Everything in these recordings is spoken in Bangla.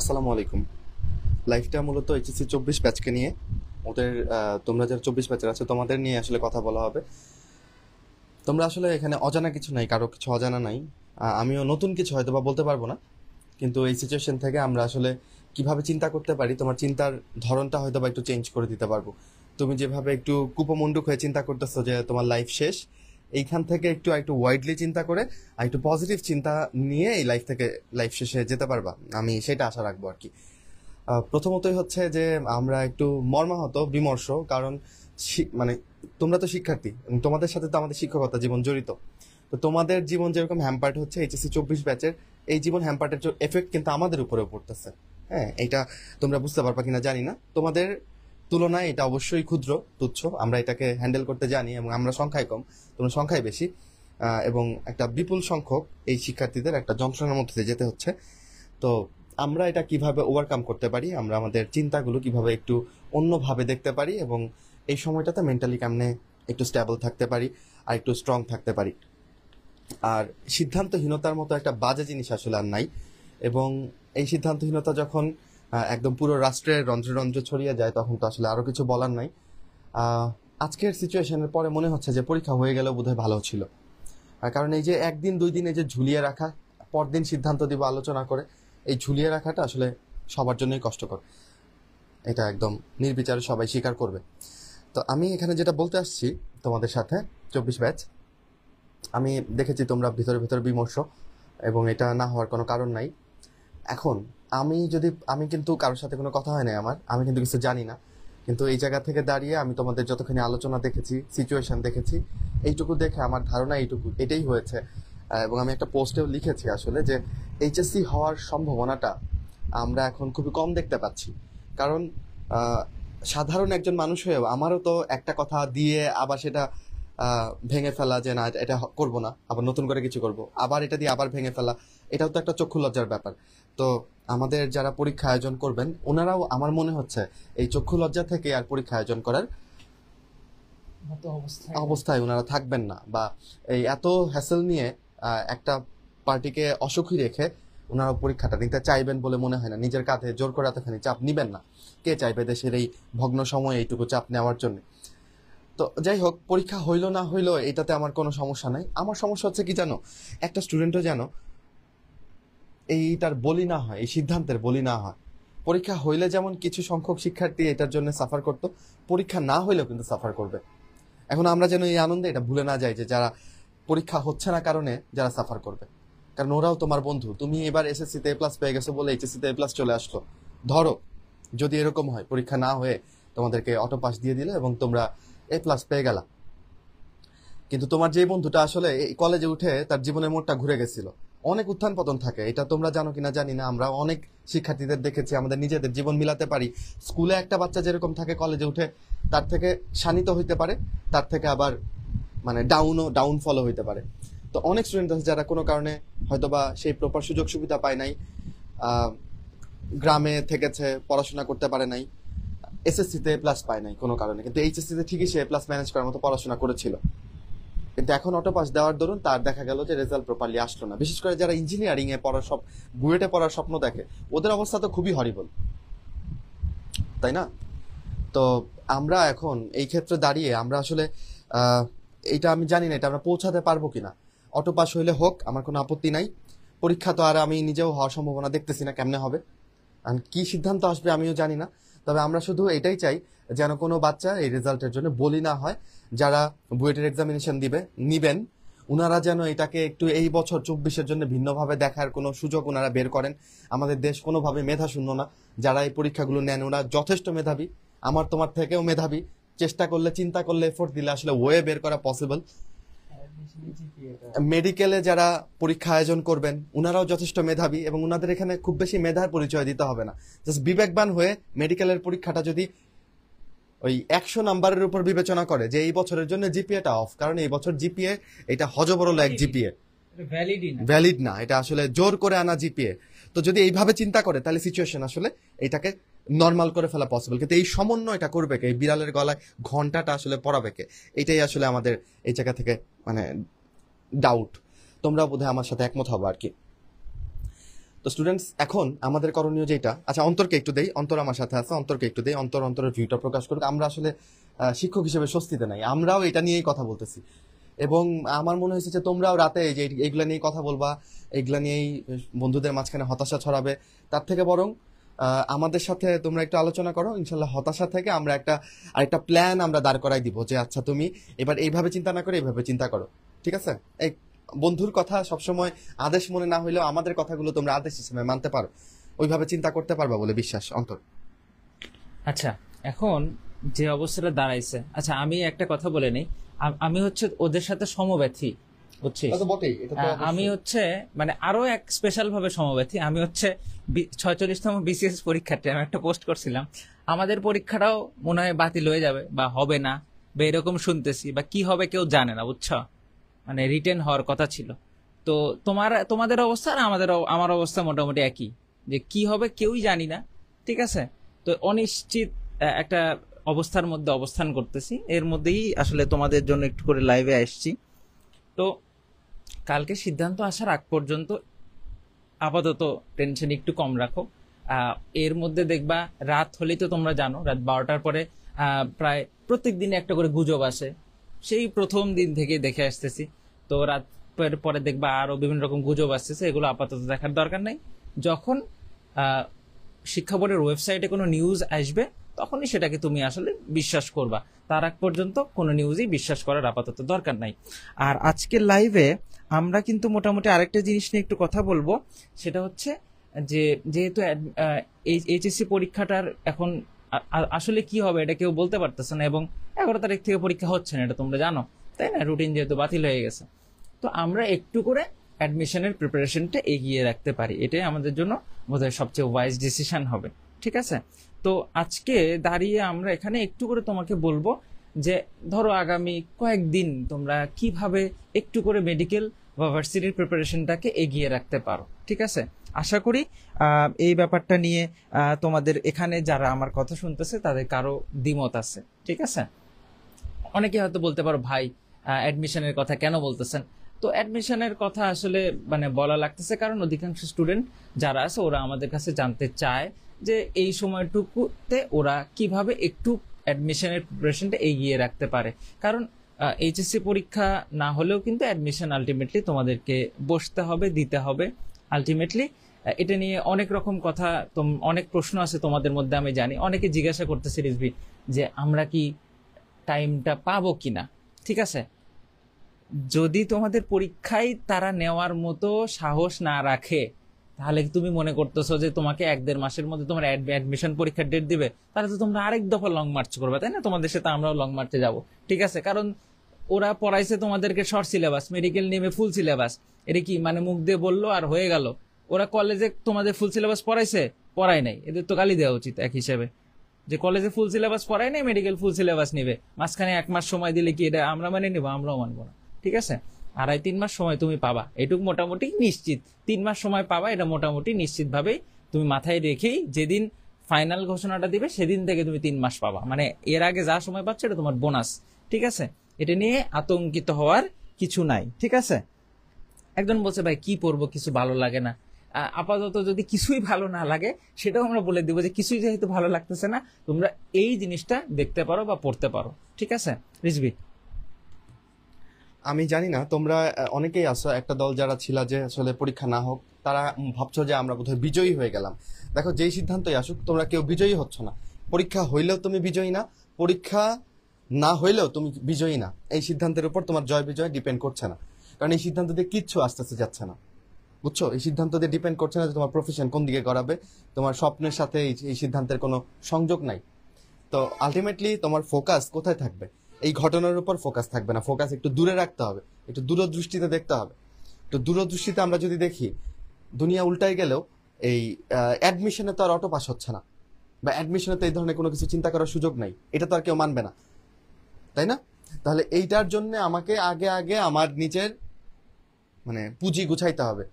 আসসালামু আলাইকুম লাইফটা মূলত এইচএসসি চব্বিশ ব্যাচকে নিয়ে ওদের তোমরা যারা চব্বিশ ব্যাচের আছে তোমাদের নিয়ে আসলে কথা বলা হবে তোমরা আসলে এখানে অজানা কিছু নাই কারো কিছু অজানা নাই আমিও নতুন কিছু হয়তো বা বলতে পারবো না কিন্তু এই সিচুয়েশন থেকে আমরা আসলে কিভাবে চিন্তা করতে পারি তোমার চিন্তার ধরনটা হয়তো বা একটু চেঞ্জ করে দিতে পারবো তুমি যেভাবে একটু কুপমণ্ডুক হয়ে চিন্তা করতেছো যে তোমার লাইফ শেষ এইখান থেকে একটু একটু ওয়াইডলি চিন্তা করে আর একটু পজিটিভ চিন্তা নিয়ে এই লাইফ থেকে লাইফ শেষে যেতে পারবা আমি সেটা আশা রাখবো আর কি প্রথমতই হচ্ছে যে আমরা একটু মর্মাহত বিমর্ষ কারণ মানে তোমরা তো শিক্ষার্থী তোমাদের সাথে তো আমাদের শিক্ষকতা জীবন জড়িত তো তোমাদের জীবন যেরকম হ্যাম্পার্ট হচ্ছে এইচএসসি চব্বিশ ব্যাচের এই জীবন হ্যাম্পার্টের এফেক্ট কিন্তু আমাদের উপরেও পড়তেছে হ্যাঁ এটা তোমরা বুঝতে পারবা কিনা জানি না তোমাদের তুলনায় এটা অবশ্যই ক্ষুদ্র তুচ্ছ আমরা এটাকে হ্যান্ডেল করতে জানি এবং আমরা সংখ্যায় কম তোমরা সংখ্যায় বেশি এবং একটা বিপুল সংখ্যক এই শিক্ষার্থীদের একটা যন্ত্রণার মধ্যে দিয়ে যেতে হচ্ছে তো আমরা এটা কিভাবে ওভারকাম করতে পারি আমরা আমাদের চিন্তাগুলো কিভাবে একটু অন্যভাবে দেখতে পারি এবং এই সময়টাতে মেন্টালি কেমনে একটু স্ট্যাবল থাকতে পারি আর একটু স্ট্রং থাকতে পারি আর সিদ্ধান্তহীনতার মতো একটা বাজে জিনিস আসলে আর নাই এবং এই সিদ্ধান্তহীনতা যখন একদম পুরো রাষ্ট্রে রঞ্জ রঞ্জ ছড়িয়ে যায় তখন তো আসলে আরও কিছু বলার নাই আজকের সিচুয়েশনের পরে মনে হচ্ছে যে পরীক্ষা হয়ে গেলেও বোধহয় ভালো ছিল কারণ এই যে একদিন দুই দিনে যে ঝুলিয়ে রাখা পরদিন সিদ্ধান্ত দিব আলোচনা করে এই ঝুলিয়ে রাখাটা আসলে সবার জন্যই কষ্টকর এটা একদম নির্বিচারে সবাই স্বীকার করবে তো আমি এখানে যেটা বলতে আসছি তোমাদের সাথে চব্বিশ ব্যাচ আমি দেখেছি তোমরা ভিতরে ভিতরে বিমর্ষ এবং এটা না হওয়ার কোনো কারণ নাই এখন আমি যদি আমি কিন্তু কারোর সাথে কোনো কথা হয় না আমার আমি কিন্তু কিছু জানি না কিন্তু এই জায়গা থেকে দাঁড়িয়ে আমি তোমাদের যতখানি আলোচনা দেখেছি সিচুয়েশন দেখেছি এইটুকু দেখে আমার ধারণা এইটুকু এটাই হয়েছে এবং আমি একটা পোস্টেও লিখেছি আসলে যে এইচএসসি হওয়ার সম্ভাবনাটা আমরা এখন খুবই কম দেখতে পাচ্ছি কারণ সাধারণ একজন মানুষ হয়েও আমারও তো একটা কথা দিয়ে আবার সেটা ভেঙে ফেলা যে না এটা করব না আবার নতুন করে কিছু করব আবার এটা দিয়ে আবার ভেঙে ফেলা এটাও তো একটা চক্ষু লজ্জার ব্যাপার তো আমাদের যারা পরীক্ষা আয়োজন করবেন ওনারাও আমার মনে হচ্ছে এই চক্ষু লজ্জা থেকে আর পরীক্ষা আয়োজন করার অবস্থায় ওনারা থাকবেন না বা এই এত হ্যাসেল নিয়ে একটা পার্টিকে অসুখী রেখে ওনারা পরীক্ষাটা নিতে চাইবেন বলে মনে হয় না নিজের কাঁধে জোর করে এতখানি চাপ নিবেন না কে চাইবে দেশের এই ভগ্ন সময়ে এইটুকু চাপ নেওয়ার জন্য তো যাই হোক পরীক্ষা হইলো না হইলো এটাতে আমার কোনো সমস্যা নাই আমার সমস্যা হচ্ছে কি জানো একটা স্টুডেন্টও জানো এইটার বলি না হয় এই সিদ্ধান্তের বলি না হয় পরীক্ষা হইলে যেমন কিছু সংখ্যক শিক্ষার্থী এটার জন্য সাফার করতো পরীক্ষা না হইলেও কিন্তু সাফার করবে এখন আমরা যেন এই আনন্দে এটা ভুলে না যাই যে যারা পরীক্ষা হচ্ছে না কারণে যারা সাফার করবে কারণ ওরাও তোমার বন্ধু তুমি এবার এসএসসিতে এ প্লাস পেয়ে গেছো বলে এইচএসসিতে এ প্লাস চলে আসলো ধরো যদি এরকম হয় পরীক্ষা না হয়ে তোমাদেরকে অটো পাস দিয়ে দিল এবং তোমরা এ প্লাস পেয়ে গেলা কিন্তু তোমার যে বন্ধুটা আসলে এই কলেজে উঠে তার জীবনের মোড়টা ঘুরে গেছিল অনেক উত্থান পতন থাকে এটা তোমরা জানো কিনা জানি না আমরা অনেক শিক্ষার্থীদের দেখেছি আমাদের নিজেদের জীবন মিলাতে পারি স্কুলে একটা বাচ্চা যেরকম থাকে কলেজে উঠে তার থেকে শানিত হইতে পারে তার থেকে আবার মানে ডাউনও ডাউনফলও হইতে পারে তো অনেক স্টুডেন্ট আছে যারা কোনো কারণে হয়তোবা সেই প্রপার সুযোগ সুবিধা পায় নাই গ্রামে থেকেছে পড়াশোনা করতে পারে নাই এসএসসিতে প্লাস পায় নাই কোনো কারণে কিন্তু এইচএসসিতে ঠিকই সে প্লাস ম্যানেজ করার মতো পড়াশোনা করেছিল কিন্তু এখন অটো পাস দেওয়ার দরুন তার দেখা গেল যে রেজাল্ট প্রপারলি আসলো না বিশেষ করে যারা ইঞ্জিনিয়ারিং এ পড়ার সব বুয়েটে পড়ার স্বপ্ন দেখে ওদের অবস্থা তো খুবই হরিবল তাই না তো আমরা এখন এই ক্ষেত্রে দাঁড়িয়ে আমরা আসলে এটা আমি জানি না এটা আমরা পৌঁছাতে পারবো কিনা অটো পাস হইলে হোক আমার কোনো আপত্তি নাই পরীক্ষা তো আর আমি নিজেও হওয়ার সম্ভাবনা দেখতেছি না কেমনে হবে আর কি সিদ্ধান্ত আসবে আমিও জানি না তবে আমরা শুধু এটাই চাই যেন কোনো বাচ্চা এই রেজাল্টের জন্য বলি না হয় যারা বুয়েটের এক্সামিনেশন দিবে নিবেন ওনারা যেন এটাকে একটু এই বছর চব্বিশের জন্য ভিন্নভাবে দেখার কোনো সুযোগ ওনারা বের করেন আমাদের দেশ কোনোভাবে মেধা শূন্য না যারা এই পরীক্ষাগুলো নেন ওরা যথেষ্ট মেধাবী আমার তোমার থেকেও মেধাবী চেষ্টা করলে চিন্তা করলে এফোর্ট দিলে আসলে ওয়ে বের করা পসিবল মেডিকেলে যারা পরীক্ষা আয়োজন করবেন ওনারাও যথেষ্ট মেধাবী এবং ওনাদের এখানে খুব বেশি মেধার পরিচয় দিতে হবে না জাস্ট বিবেকবান হয়ে মেডিকেলের পরীক্ষাটা যদি ওই একশো নাম্বারের উপর বিবেচনা করে যে এই বছরের জন্য জিপিএটা অফ কারণ এই বছর জিপিএ এটা হজবরল এক জিপিএ ভ্যালিড না এটা আসলে জোর করে আনা জিপিএ তো যদি এইভাবে চিন্তা করে তাহলে সিচুয়েশন আসলে এটাকে নর্মাল করে ফেলা পসিবল কিন্তু এই সমন্বয়টা করবে কে এই বিড়ালের গলায় ঘন্টাটা আসলে পড়াবে কে এটাই আসলে আমাদের এই জায়গা থেকে মানে ডাউট তোমরা বোধহয় আমার সাথে একমত হবো আর কি তো স্টুডেন্টস এখন আমাদের করণীয় যেটা আচ্ছা অন্তরকে একটু দেই অন্তর আমার সাথে আছে অন্তরকে একটু দেই অন্তর অন্তরের ভিউটা প্রকাশ করুক আমরা আসলে শিক্ষক হিসেবে স্বস্তিতে নাই আমরাও এটা নিয়েই কথা বলতেছি এবং আমার মনে হয়েছে যে তোমরাও রাতে যে এইগুলা নিয়েই কথা বলবা এইগুলা নিয়েই বন্ধুদের মাঝখানে হতাশা ছড়াবে তার থেকে বরং আমাদের সাথে তোমরা একটু আলোচনা করো ইনশাল্লাহ হতাশা থেকে আমরা একটা আরেকটা প্ল্যান আমরা দাঁড় করাই দিব যে আচ্ছা তুমি এবার এইভাবে চিন্তা না করে এইভাবে চিন্তা করো ঠিক আছে এই বন্ধুর কথা সবসময় আদেশ মনে না হইলেও আমাদের কথাগুলো তোমরা আদেশ হিসেবে মানতে পারো ওইভাবে চিন্তা করতে পারবা বলে বিশ্বাস অন্তর আচ্ছা এখন যে অবস্থাটা দাঁড়াইছে আচ্ছা আমি একটা কথা বলে নিই আমি হচ্ছে ওদের সাথে সমব্যথী বুঝছিস আমি হচ্ছে মানে আরো এক স্পেশাল ভাবে সমব্যথী আমি হচ্ছে ছয়চল্লিশতম বিসিএস পরীক্ষার্থী আমি একটা পোস্ট করছিলাম আমাদের পরীক্ষাটাও মনে হয় বাতিল হয়ে যাবে বা হবে না বা এরকম শুনতেছি বা কি হবে কেউ জানে না বুঝছো মানে রিটেন হওয়ার কথা ছিল তো তোমার তোমাদের অবস্থা আর আমাদের আমার অবস্থা মোটামুটি একই যে কি হবে কেউই জানি না ঠিক আছে তো অনিশ্চিত একটা অবস্থার মধ্যে অবস্থান করতেছি এর মধ্যেই আসলে তোমাদের জন্য একটু করে লাইভে আসছি তো কালকে সিদ্ধান্ত আসার আগ পর্যন্ত আপাতত টেনশন একটু কম রাখো এর মধ্যে দেখবা রাত হলেই তো তোমরা জানো রাত বারোটার পরে প্রায় প্রত্যেক দিনে একটা করে গুজব আসে সেই প্রথম দিন থেকে দেখে আসতেছি তো রাত পরে দেখবা আরও বিভিন্ন রকম গুজব আসতেছে এগুলো আপাতত দেখার দরকার নাই যখন শিক্ষা বোর্ডের ওয়েবসাইটে কোনো নিউজ আসবে তখনই সেটাকে তুমি আসলে বিশ্বাস করবা তার আগ পর্যন্ত কোনো নিউজই বিশ্বাস করার আপাতত দরকার নাই আর আজকের লাইভে আমরা কিন্তু মোটামুটি আরেকটা জিনিস নিয়ে একটু কথা বলবো সেটা হচ্ছে যে যেহেতু এইচএসসি পরীক্ষাটার এখন আসলে কি হবে এটা কেউ বলতে পারতেছে না এবং এগারো তারিখ থেকে পরীক্ষা হচ্ছে না এটা তোমরা জানো তাই না রুটিন যেহেতু বাতিল হয়ে গেছে তো আমরা একটু করে অ্যাডমিশনের প্রিপারেশনটা এগিয়ে রাখতে পারি এটাই আমাদের জন্য বোধহয় সবচেয়ে ওয়াইজ ডিসিশন হবে ঠিক আছে তো আজকে দাঁড়িয়ে আমরা এখানে একটু করে তোমাকে বলবো যে ধরো আগামী কয়েকদিন তোমরা কিভাবে একটু করে মেডিকেল ভার্সিটির প্রিপারেশনটাকে এগিয়ে রাখতে পারো ঠিক আছে আশা করি এই ব্যাপারটা নিয়ে তোমাদের এখানে যারা আমার কথা শুনতেছে তাদের কারো দ্বিমত আছে ঠিক আছে অনেকে হয়তো বলতে পারো ভাই অ্যাডমিশনের কথা কেন বলতেছেন তো অ্যাডমিশনের কথা আসলে মানে বলা লাগতেছে কারণ অধিকাংশ স্টুডেন্ট যারা আছে ওরা আমাদের কাছে জানতে চায় যে এই সময়টুকুতে ওরা কিভাবে একটু অ্যাডমিশনের প্রিপারেশনটা এগিয়ে রাখতে পারে কারণ এইচএসসি পরীক্ষা না হলেও কিন্তু অ্যাডমিশন আলটিমেটলি তোমাদেরকে বসতে হবে দিতে হবে আলটিমেটলি এটা নিয়ে অনেক রকম কথা অনেক প্রশ্ন আছে তোমাদের মধ্যে আমি জানি অনেকে জিজ্ঞাসা করতেছে রিজভি যে আমরা কি টাইমটা পাবো কি না ঠিক আছে যদি তোমাদের পরীক্ষায় তারা নেওয়ার মতো সাহস না রাখে তাহলে তুমি মনে করতেছো যে তোমাকে এক দেড় মাসের মধ্যে তোমার অ্যাডমিশন পরীক্ষার ডেট দিবে তাহলে তো তোমরা আরেক দফা লং মার্চ করবে তাই না তোমাদের সাথে আমরাও লং মার্চে যাব ঠিক আছে কারণ ওরা পড়াইছে তোমাদেরকে শর্ট সিলেবাস মেডিকেল নেমে ফুল সিলেবাস এটা কি মানে মুখ দিয়ে বললো আর হয়ে গেল ওরা কলেজে তোমাদের ফুল সিলেবাস পড়াইছে পড়ায় নাই এদের তো গালি দেওয়া উচিত এক হিসেবে যে কলেজে ফুল সিলেবাস পড়ায় নাই মেডিকেল ফুল সিলেবাস নেবে মাঝখানে এক মাস সময় দিলে কি এটা আমরা মানে নেবো আমরাও মানবো না ঠিক আছে আড়াই তিন মাস সময় তুমি পাবা এটুকু মোটামুটি নিশ্চিত তিন মাস সময় পাবা এটা মোটামুটি নিশ্চিতভাবেই তুমি মাথায় রেখেই যেদিন ফাইনাল ঘোষণাটা দিবে সেদিন থেকে তুমি তিন মাস পাবা মানে এর আগে যা সময় পাচ্ছ এটা তোমার বোনাস ঠিক আছে এটা নিয়ে আতঙ্কিত হওয়ার কিছু নাই ঠিক আছে একজন বলছে ভাই কি পরবো কিছু ভালো লাগে না আপাতত যদি কিছুই ভালো না লাগে সেটাও আমরা বলে দেবো যে কিছুই যেহেতু ভালো লাগতেছে না তোমরা এই জিনিসটা দেখতে পারো বা পড়তে পারো ঠিক আছে রিজবি আমি জানি না তোমরা অনেকেই আছো একটা দল যারা ছিল যে আসলে পরীক্ষা না হোক তারা ভাবছো যে আমরা বোধহয় বিজয়ী হয়ে গেলাম দেখো যেই সিদ্ধান্তই আসুক তোমরা কেউ বিজয়ী হচ্ছ না পরীক্ষা হইলেও তুমি বিজয়ী না পরীক্ষা না হইলেও তুমি বিজয়ী না এই সিদ্ধান্তের উপর তোমার জয় বিজয় ডিপেন্ড করছে না কারণ এই সিদ্ধান্ত দিয়ে কিচ্ছু আস্তে আস্তে যাচ্ছে না বুঝছো এই সিদ্ধান্ত দিয়ে ডিপেন্ড করছে না যে তোমার প্রফেশন কোন দিকে করাবে তোমার স্বপ্নের সাথে এই সিদ্ধান্তের কোনো সংযোগ নাই তো আলটিমেটলি তোমার ফোকাস কোথায় থাকবে এই ঘটনার উপর ফোকাস থাকবে না ফোকাস একটু দূরে রাখতে হবে একটু দূরদৃষ্টিতে দেখতে হবে তো দূরদৃষ্টিতে আমরা যদি দেখি দুনিয়া উল্টায় গেলেও এই অ্যাডমিশনে তো আর অটো পাস হচ্ছে না বা অ্যাডমিশনে তো এই ধরনের কোনো কিছু চিন্তা করার সুযোগ নাই এটা তো আর কেউ মানবে না তাই না তাহলে এইটার জন্য আমাকে আগে আগে আমার নিজের মানে পুঁজি গুছাইতে হবে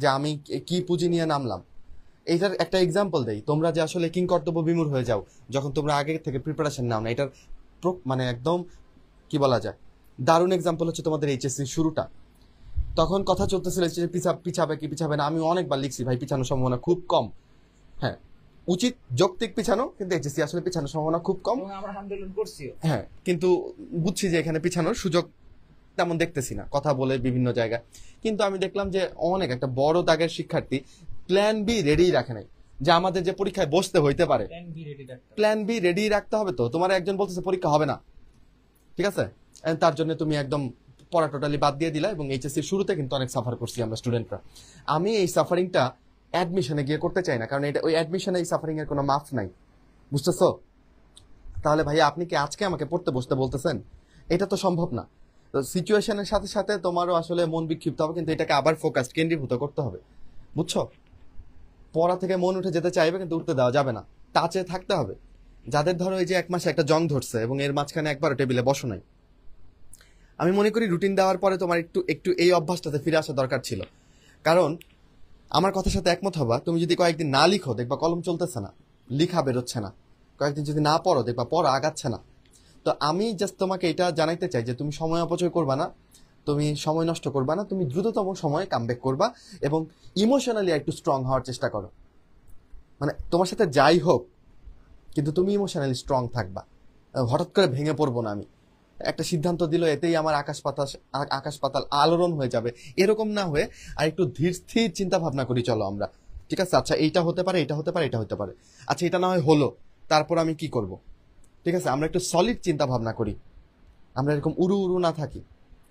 যে আমি কি পুঁজি নিয়ে নামলাম এইটার একটা এক্সাম্পল দেই তোমরা যে আসলে কিং কর্তব্য বিমূর হয়ে যাও যখন তোমরা আগে থেকে প্রিপারেশন নাও না এটার মানে একদম কি বলা যায় দারুণ এক্সাম্পল হচ্ছে তোমাদের এইচএসসি শুরুটা তখন কথা চলতেছিল পিছাবে কি পিছাবে না আমি অনেকবার লিখছি ভাই পিছানোর সম্ভাবনা খুব কম হ্যাঁ উচিত যৌক্তিক পিছানো কিন্তু এইচএসসি আসলে পিছানোর সম্ভাবনা খুব কম আন্দোলন করছি হ্যাঁ কিন্তু বুঝছি যে এখানে পিছানোর সুযোগ তেমন দেখতেছি না কথা বলে বিভিন্ন জায়গায় কিন্তু আমি দেখলাম যে অনেক একটা বড় দাগের শিক্ষার্থী প্ল্যান বি রেডি রাখে নাই যে আমাদের যে পরীক্ষায় বসতে হইতে পারে প্ল্যান বি রেডি রাখতে হবে তো তোমার একজন বলতেছে পরীক্ষা হবে না ঠিক আছে তার জন্য তুমি একদম পড়া টোটালি বাদ দিয়ে দিলা এবং এইচএসসির শুরুতে কিন্তু অনেক সাফার করছি আমরা স্টুডেন্টরা আমি এই সাফারিংটা অ্যাডমিশনে গিয়ে করতে চাই না কারণ এটা ওই অ্যাডমিশনে এই সাফারিংয়ের কোনো মাফ নাই বুঝতেছ তাহলে ভাইয়া আপনি কি আজকে আমাকে পড়তে বসতে বলতেছেন এটা তো সম্ভব না সিচুয়েশনের সাথে সাথে তোমারও আসলে মন বিক্ষিপ্ত হবে কিন্তু এটাকে আবার ফোকাস কেন্দ্রীভূত করতে হবে বুঝছো পড়া থেকে মন উঠে যেতে চাইবে কিন্তু উঠতে দেওয়া যাবে না টাচে থাকতে হবে যাদের ধরো এই যে এক মাসে একটা জং ধরছে এবং এর মাঝখানে একবার টেবিলে বসো নাই আমি মনে করি রুটিন দেওয়ার পরে তোমার একটু একটু এই অভ্যাসটাতে ফিরে আসা দরকার ছিল কারণ আমার কথার সাথে একমত হবা তুমি যদি কয়েকদিন না লিখো দেখবা কলম চলতেছে না লিখা বেরোচ্ছে না কয়েকদিন যদি না পড়ো দেখবা পড়া আগাচ্ছে না তো আমি জাস্ট তোমাকে এটা জানাইতে চাই যে তুমি সময় অপচয় করবা না তুমি সময় নষ্ট করবা না তুমি দ্রুততম সময়ে কামব্যাক করবা এবং ইমোশনালি একটু স্ট্রং হওয়ার চেষ্টা করো মানে তোমার সাথে যাই হোক কিন্তু তুমি ইমোশনালি স্ট্রং থাকবা হঠাৎ করে ভেঙে পড়বো না আমি একটা সিদ্ধান্ত দিল এতেই আমার আকাশ পাতাল আকাশ পাতাল আলোড়ন হয়ে যাবে এরকম না হয়ে আর একটু ধীর স্থির চিন্তা ভাবনা করি চলো আমরা ঠিক আছে আচ্ছা এইটা হতে পারে এটা হতে পারে এটা হতে পারে আচ্ছা এটা না হয় হলো তারপর আমি কি করব ঠিক আছে আমরা একটু সলিড চিন্তা ভাবনা করি আমরা এরকম উড়ু উড়ু না থাকি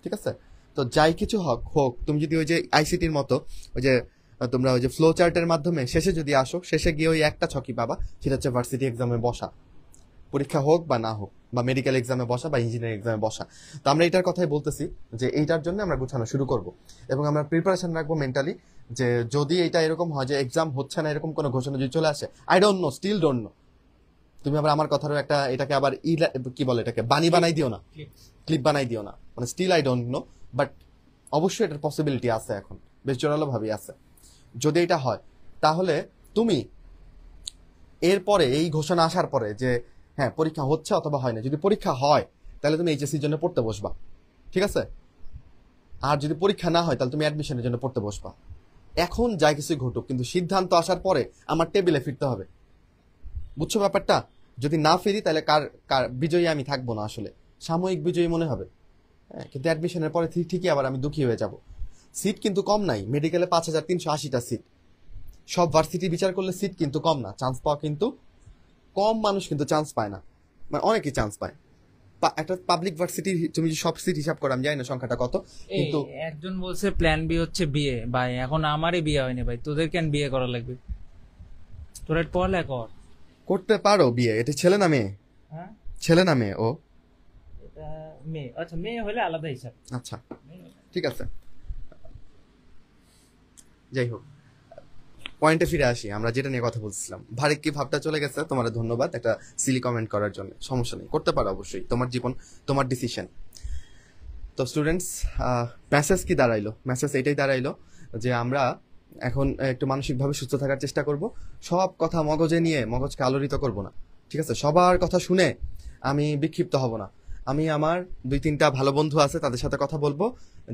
ঠিক আছে তো যাই কিছু হোক হোক তুমি যদি ওই যে আইসিটির মতো ওই যে তোমরা ওই যে ফ্লো চার্টের মাধ্যমে শেষে যদি আসো শেষে গিয়ে ওই একটা ছকি পাবা সেটা হচ্ছে ভার্সিটি এক্সামে বসা পরীক্ষা হোক বা না হোক বা মেডিকেল এক্সামে বসা বা ইঞ্জিনিয়ারিং এক্সামে বসা তো আমরা এটার কথাই বলতেছি যে এইটার জন্য আমরা গুছানো শুরু করব এবং আমরা প্রিপারেশন রাখবো মেন্টালি যে যদি এটা এরকম হয় যে এক্সাম হচ্ছে না এরকম কোনো ঘোষণা যদি চলে আসে I don't know still don't know তুমি আবার আমার কথারও একটা এটাকে আবার ই কি বলে এটাকে বানি বানাই দিও না ক্লিপ বানাই দিও না মানে still I don't know but অবশ্যই এটার পসিবিলিটি আছে এখন বেশ জোরালোভাবেই আছে যদি এটা হয় তাহলে তুমি এরপরে এই ঘোষণা আসার পরে যে হ্যাঁ পরীক্ষা হচ্ছে অথবা হয় না যদি পরীক্ষা হয় তাহলে তুমি এইচএসির জন্য পড়তে বসবা ঠিক আছে আর যদি পরীক্ষা না হয় তাহলে তুমি অ্যাডমিশনের জন্য পড়তে বসবা এখন যাই কিছু ঘটুক কিন্তু সিদ্ধান্ত আসার পরে আমার টেবিলে ফিরতে হবে বুঝছো ব্যাপারটা যদি না ফিরি তাহলে কার কার বিজয়ী আমি থাকবো না আসলে সাময়িক বিজয়ী মনে হবে হ্যাঁ কিন্তু অ্যাডমিশনের পরে ঠিকই আবার আমি দুঃখী হয়ে যাব সিট কিন্তু কম নাই মেডিকেলে পাঁচ হাজার তিনশো আশিটা সিট সব ভার্সিটি বিচার করলে সিট কিন্তু কম না চান্স পাওয়া কিন্তু কম মানুষ কিন্তু চান্স পায় না মানে অনেকে চান্স পায় একটা পাবলিক ভার্সিটি তুমি সব সিট হিসাব করো আমি জানি না সংখ্যাটা কত কিন্তু একজন বলছে প্ল্যান বি হচ্ছে বিয়ে ভাই এখন আমারই বিয়ে হয়নি ভাই তোদের কেন বিয়ে করা লাগবে তোরা পড়ালেখা কর করতে পারো বিয়ে এটা ছেলে না মেয়ে হ্যাঁ ছেলে না মেয়ে ও মেয়ে আচ্ছা মেয়ে হলে আলাদা হিসাব আচ্ছা ঠিক আছে যাই হোক পয়েন্টে ফিরে আসি আমরা যেটা নিয়ে কথা বলছিলাম ভারিক কি ভাবটা চলে গেছে তোমার ধন্যবাদ একটা সিলি কমেন্ট করার জন্য সমস্যা নেই করতে পারো অবশ্যই তোমার জীবন তোমার ডিসিশন তো স্টুডেন্টস মেসেজ কি দাঁড়াইলো মেসেজ এটাই দাঁড়াইলো যে আমরা এখন একটু মানসিকভাবে সুস্থ থাকার চেষ্টা করব সব কথা মগজে নিয়ে মগজকে আলোড়িত করব না ঠিক আছে সবার কথা শুনে আমি বিক্ষিপ্ত হব না আমি আমার দুই তিনটা ভালো বন্ধু আছে তাদের সাথে কথা বলবো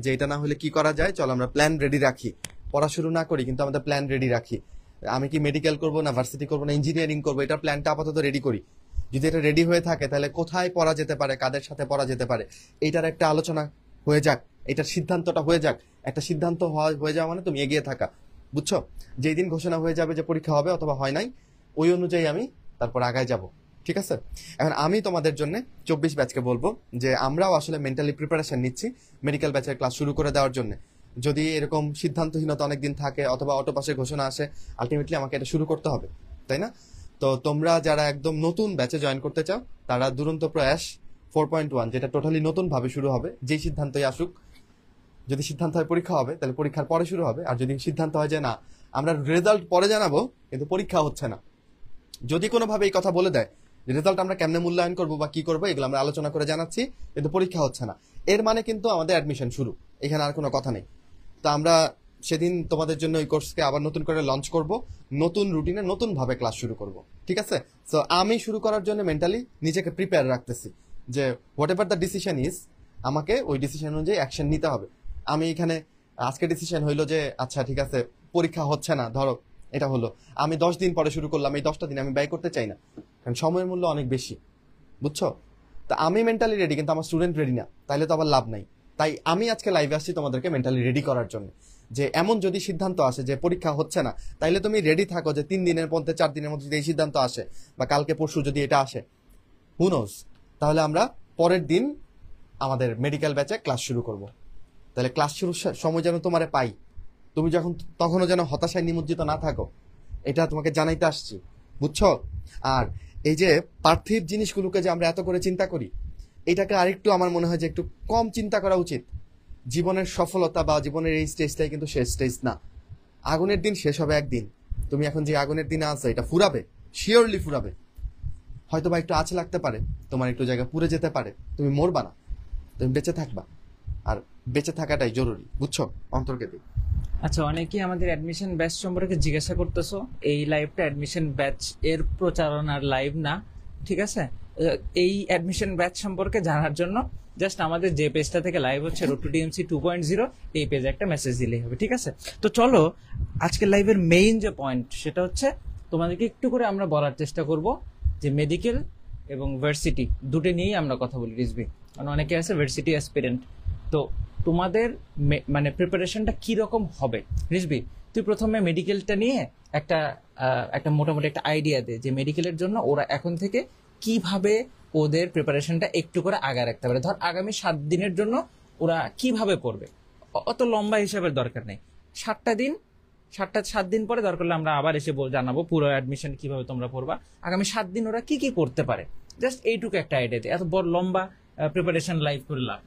যে এটা না হলে কি করা যায় চল আমরা প্ল্যান রেডি রাখি পড়া শুরু না করি কিন্তু আমাদের প্ল্যান রেডি রাখি আমি কি মেডিকেল করবো না ভার্সিটি করবো না ইঞ্জিনিয়ারিং করবো এটা প্ল্যানটা আপাতত রেডি করি যদি এটা রেডি হয়ে থাকে তাহলে কোথায় পড়া যেতে পারে কাদের সাথে পড়া যেতে পারে এটার একটা আলোচনা হয়ে যাক এটার সিদ্ধান্তটা হয়ে যাক একটা সিদ্ধান্ত হয়ে যাওয়া মানে তুমি এগিয়ে থাকা বুঝছো যেই দিন ঘোষণা হয়ে যাবে যে পরীক্ষা হবে অথবা হয় নাই ওই অনুযায়ী আমি তারপর আগায় যাব ঠিক আছে এখন আমি তোমাদের জন্য চব্বিশ ব্যাচকে বলবো যে আমরাও আসলে মেন্টালি প্রিপারেশন নিচ্ছি মেডিকেল ব্যাচের ক্লাস শুরু করে দেওয়ার জন্য যদি এরকম সিদ্ধান্তহীনতা অনেকদিন থাকে অথবা অটোপাসে ঘোষণা আসে আলটিমেটলি আমাকে এটা শুরু করতে হবে তাই না তো তোমরা যারা একদম নতুন ব্যাচে জয়েন করতে চাও তারা Duronto Proyash four point one যেটা টোটালি নতুনভাবে শুরু হবে যেই সিদ্ধান্তই আসুক যদি সিদ্ধান্ত হয় পরীক্ষা হবে তাহলে পরীক্ষার পরে শুরু হবে আর যদি সিদ্ধান্ত হয় যে না আমরা রেজাল্ট পরে জানাবো কিন্তু পরীক্ষা হচ্ছে না যদি কোনোভাবে এই কথা বলে দেয় যে রেজাল্ট আমরা কেমনে মূল্যায়ন করবো বা কি করবো এগুলো আমরা আলোচনা করে জানাচ্ছি কিন্তু পরীক্ষা হচ্ছে না এর মানে কিন্তু আমাদের অ্যাডমিশন শুরু এখানে আর কোনো কথা নেই তা আমরা সেদিন তোমাদের জন্য এই কোর্সকে আবার নতুন করে লঞ্চ করব নতুন রুটিনে নতুনভাবে ক্লাস শুরু করব ঠিক আছে সো আমি শুরু করার জন্য মেন্টালি নিজেকে প্রিপেয়ার রাখতেছি যে whatever the decision is আমাকে ওই ডিসিশন অনুযায়ী অ্যাকশন নিতে হবে আমি এখানে আজকে ডিসিশন হইলো যে আচ্ছা ঠিক আছে পরীক্ষা হচ্ছে না ধরো এটা হলো আমি দশ দিন পরে শুরু করলাম এই দশটা দিন আমি ব্যয় করতে চাই না কারণ সময়ের মূল্য অনেক বেশি বুঝছো তা আমি মেন্টালি রেডি কিন্তু আমার স্টুডেন্ট রেডি না তাহলে তো আবার লাভ নাই তাই আমি আজকে লাইভে আসছি তোমাদেরকে মেন্টালি রেডি করার জন্য যে এমন যদি সিদ্ধান্ত আসে যে পরীক্ষা হচ্ছে না তাইলে তুমি রেডি থাকো যে তিন দিনের মধ্যে চার দিনের মধ্যে যদি এই সিদ্ধান্ত আসে বা কালকে পরশু যদি এটা আসে হুনোস তাহলে আমরা পরের দিন আমাদের মেডিকেল ব্যাচে ক্লাস শুরু করব। তাহলে ক্লাস শুরুর সময় যেন তোমারে পাই তুমি যখন তখনও যেন হতাশায় নিমজ্জিত না থাকো এটা তোমাকে জানাইতে আসছি বুঝছো আর এই যে পার্থিব জিনিসগুলোকে যে আমরা এত করে চিন্তা করি এটাকে আরেকটু আমার মনে হয় যে একটু কম চিন্তা করা উচিত জীবনের সফলতা বা জীবনের এই স্টেজটাই কিন্তু শেষ স্টেজ না আগুনের দিন শেষ হবে একদিন তুমি এখন যে আগুনের দিনে আছো এটা ফুরাবে শিওরলি ফুরাবে হয়তো বা একটু আছে লাগতে পারে তোমার একটু জায়গা পুড়ে যেতে পারে তুমি মরবা না তুমি বেঁচে থাকবা আর বেঁচে থাকাটাই জরুরি বুঝছো অন্তর্কে দিক আচ্ছা অনেকেই আমাদের অ্যাডমিশন ব্যাচ সম্পর্কে জিজ্ঞাসা করতেছো এই লাইভটা অ্যাডমিশন ব্যাচ এর প্রচারণার লাইভ না ঠিক আছে এই অ্যাডমিশন ব্যাচ সম্পর্কে জানার জন্য জাস্ট আমাদের যে পেজটা থেকে লাইভ হচ্ছে road to DMC two point zero এই পেজে একটা মেসেজ দিলেই হবে ঠিক আছে তো চলো আজকের লাইভের মেইন যে পয়েন্ট সেটা হচ্ছে তোমাদেরকে একটু করে আমরা বলার চেষ্টা করব যে মেডিকেল এবং ভার্সিটি দুটো নিয়েই আমরা কথা বলি রিসবি কারণ অনেকে আছে ভার্সিটি অ্যাসপিরেন্ট তো তোমাদের মানে প্রিপারেশনটা কীরকম হবে রিসবি তুই প্রথমে মেডিকেলটা নিয়ে একটা একটা মোটামুটি একটা আইডিয়া দে যে মেডিকেলের জন্য ওরা এখন থেকে কিভাবে ওদের প্রিপারেশনটা একটু করে আগায় রাখতে পারে ধর আগামী সাত দিনের জন্য ওরা কিভাবে করবে অত লম্বা হিসাবের দরকার নেই সাতটা দিন সাতটা সাত দিন পরে দরকার হলে আমরা আবার এসে জানাবো পুরো অ্যাডমিশন কিভাবে তোমরা পড়বা আগামী সাত দিন ওরা কি কি করতে পারে জাস্ট এইটুকু একটা আইডিয়া দেয় এত বড় লম্বা প্রিপারেশন লাইফ করলাম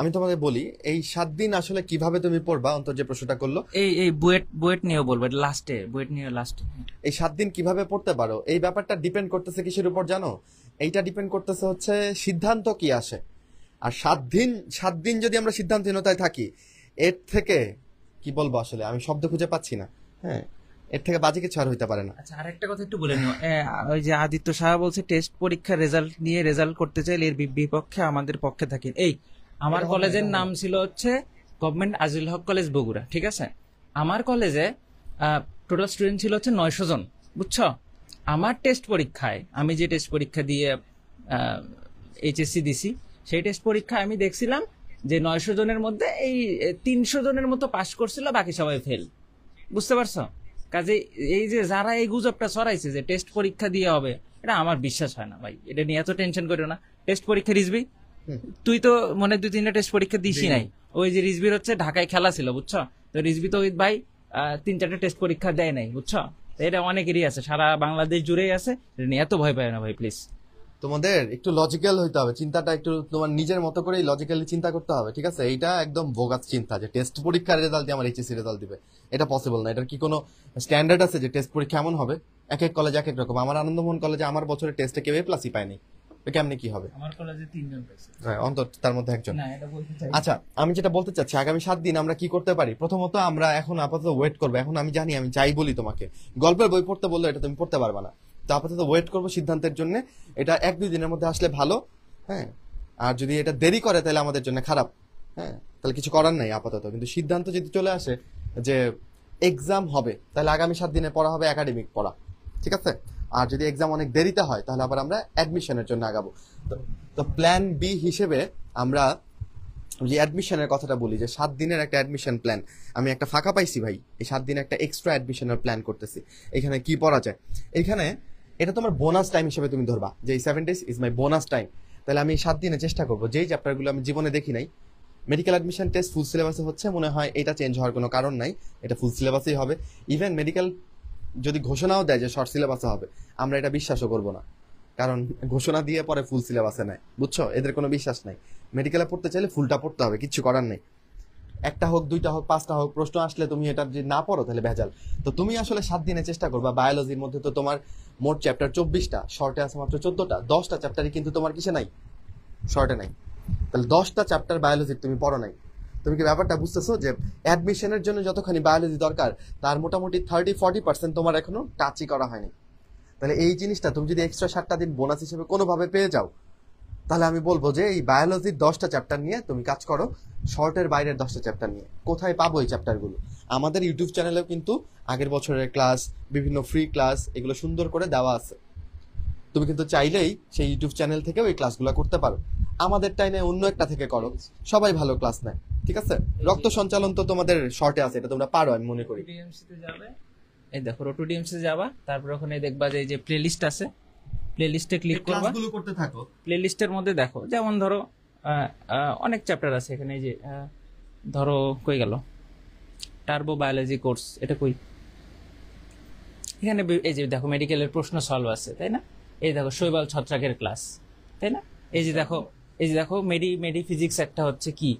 আমি তোমাদের বলি এই সাত দিন আসলে কিভাবে তুমি পড়বা অন্তর যে প্রশ্নটা করলো এই এই বুয়েট বুয়েট নিয়েও বলবো লাস্টে বুয়েট নিয়ে লাস্টে এই সাত দিন কিভাবে পড়তে পারো এই ব্যাপারটা ডিপেন্ড করতেছে কিসের উপর জানো এইটা ডিপেন্ড করতেছে হচ্ছে সিদ্ধান্ত কি আসে আর সাত দিন সাত দিন যদি আমরা সিদ্ধান্তহীনতায় থাকি এর থেকে কি বলবো আসলে আমি শব্দ খুঁজে পাচ্ছি না হ্যাঁ এর থেকে বাজে কিছু আর হইতে পারে না আচ্ছা আরেকটা কথা একটু বলে নিও ওই যে আদিত্য সাহা বলছে টেস্ট পরীক্ষার রেজাল্ট নিয়ে রেজাল্ট করতে চাইলে এর বিপক্ষে আমাদের পক্ষে থাকেন এই আমার কলেজের নাম ছিল হচ্ছে গভর্নমেন্ট আজিল হক কলেজ বগুড়া ঠিক আছে আমার কলেজে টোটাল স্টুডেন্ট ছিল হচ্ছে নয়শো জন বুঝছো আমার টেস্ট পরীক্ষায় আমি যে টেস্ট পরীক্ষা দিয়ে এইচএসসি দিছি সেই টেস্ট পরীক্ষায় আমি দেখছিলাম যে নয়শো জনের মধ্যে এই তিনশো জনের মতো পাশ করছিল বাকি সবাই ফেল বুঝতে পারছো কাজে এই যে যারা এই গুজবটা ছড়াইছে যে টেস্ট পরীক্ষা দিয়ে হবে এটা আমার বিশ্বাস হয় না ভাই এটা নিয়ে এত টেনশন করিও না টেস্ট পরীক্ষা দিসবি তুই তো মানে দুই তিনটা টেস্ট পরীক্ষা দিসি নাই ওই যে রিজবির হচ্ছে ঢাকায় খেলা ছিল বুঝছো তো রিজবি তো ভাই তিন চারটা টেস্ট পরীক্ষা দেয় নাই বুঝছো এটা অনেকেরই আছে সারা বাংলাদেশ জুড়েই আছে এত ভয় পায় না ভাই প্লিজ তোমাদের একটু লজিক্যাল হইতে হবে চিন্তাটা একটু তোমার নিজের মতো করেই লজিক্যালি চিন্তা করতে হবে ঠিক আছে এইটা একদম ভোগাস চিন্তা যে টেস্ট পরীক্ষার রেজাল্ট দিয়ে আমার এইচএসসি রেজাল্ট দিবে এটা পসিবল না এটার কি কোনো স্ট্যান্ডার্ড আছে যে টেস্ট পরীক্ষা এমন হবে এক এক কলেজ এক এক রকম আমার আনন্দমোহন কলেজে আমার বছরে টেস্টে কেউ প্লাসই e পায়নি কেমনে কি হবে আমার কলেজে তিনজন হ্যাঁ তার মধ্যে একজন না এটা বলতে চাই আচ্ছা আমি যেটা বলতে চাচ্ছি আগামী সাত দিন আমরা কি করতে পারি প্রথমত আমরা এখন আপাতত ওয়েট করবো এখন আমি জানি আমি যাই বলি তোমাকে গল্পের বই পড়তে বললে এটা তুমি পড়তে পারবে না তো আপাতত ওয়েট করবো সিদ্ধান্তের জন্য এটা এক দুই দিনের মধ্যে আসলে ভালো হ্যাঁ আর যদি এটা দেরি করে তাহলে আমাদের জন্য খারাপ হ্যাঁ তাহলে কিছু করার নাই আপাতত কিন্তু সিদ্ধান্ত যদি চলে আসে যে এক্সাম হবে তাহলে আগামী সাত দিনে পড়া হবে একাডেমিক পড়া ঠিক আছে আর যদি এক্সাম অনেক দেরিতে হয় তাহলে আবার আমরা অ্যাডমিশনের জন্য আগাবো তো প্ল্যান বি হিসেবে আমরা যে অ্যাডমিশনের কথাটা বলি যে সাত দিনের একটা অ্যাডমিশন প্ল্যান আমি একটা ফাঁকা পাইছি ভাই এই সাত দিনে একটা এক্সট্রা অ্যাডমিশনের প্ল্যান করতেছি এখানে কি পড়া যায় এখানে এটা তোমার বোনাস টাইম হিসেবে তুমি ধরবা যে এই seven days is my bonus time তাহলে আমি সাত দিনে চেষ্টা করবো যেই চ্যাপ্টারগুলো আমি জীবনে দেখি নাই মেডিকেল অ্যাডমিশন টেস্ট ফুল সিলেবাসে হচ্ছে মনে হয় এটা চেঞ্জ হওয়ার কোনো কারণ নাই এটা ফুল সিলেবাসেই হবে ইভেন মেডিকেল যদি ঘোষণাও দেয় যে শর্ট সিলেবাসে হবে আমরা এটা বিশ্বাসও করব না কারণ ঘোষণা দিয়ে পরে ফুল সিলেবাসে নেয় বুঝছো এদের কোনো বিশ্বাস নাই মেডিকেলে পড়তে চাইলে ফুলটা পড়তে হবে কিচ্ছু করার নেই একটা হোক দুইটা হোক পাঁচটা হোক প্রশ্ন আসলে তুমি এটা যদি না পড়ো তাহলে ভেজাল তো তুমি আসলে সাত দিনে চেষ্টা করবা বায়োলজির মধ্যে তো তোমার মোট চ্যাপ্টার চব্বিশটা শর্টে আছে মাত্র চোদ্দটা দশটা চ্যাপ্টারই কিন্তু তোমার কিসে নাই শর্টে নাই তাহলে দশটা চ্যাপ্টার বায়োলজির তুমি পড়ো নাই তুমি কি ব্যাপারটা বুঝতেছো যে অ্যাডমিশনের জন্য যতখানি বায়োলজি দরকার তার মোটামুটি থার্টি ফর্টি পার্সেন্ট তোমার এখনো টাচই করা হয়নি তাহলে এই জিনিসটা তুমি যদি এক্সট্রা সাতটা দিন বোনাস হিসেবে কোনোভাবে পেয়ে যাও তাহলে আমি বলবো যে এই বায়োলজির দশটা চ্যাপ্টার নিয়ে তুমি কাজ করো শর্টের বাইরের দশটা চ্যাপ্টার নিয়ে কোথায় পাবো এই চ্যাপ্টারগুলো আমাদের ইউটিউব চ্যানেলেও কিন্তু আগের বছরের ক্লাস বিভিন্ন ফ্রি ক্লাস এগুলো সুন্দর করে দেওয়া আছে তুমি কিন্তু চাইলেই সেই ইউটিউব চ্যানেল থেকেও এই ক্লাসগুলো করতে পারো আমাদের টাইমে অন্য একটা থেকে করো সবাই ভালো ক্লাস নেয় ঠিক আছে রক্ত সঞ্চালন তো তোমাদের শর্টে আছে এটা তোমরা পারো আমি মনে করি যাবে এই দেখো রোটু ডিএমসিতে যাবা তারপর ওখানে দেখবা যে এই যে প্লেলিস্ট আছে প্লেলিস্টে ক্লিক করবা ক্লাসগুলো করতে থাকো প্লেলিস্টের মধ্যে দেখো যেমন ধরো অনেক চ্যাপ্টার আছে এখানে যে ধরো কই গেল টার্বো বায়োলজি কোর্স এটা কই এখানে এই যে দেখো মেডিকেলের প্রশ্ন সলভ আছে তাই না এই দেখো শৈবাল ছত্রাকের ক্লাস তাই না এই যে দেখো এই যে দেখো মেডি মেডি ফিজিক্স একটা হচ্ছে কি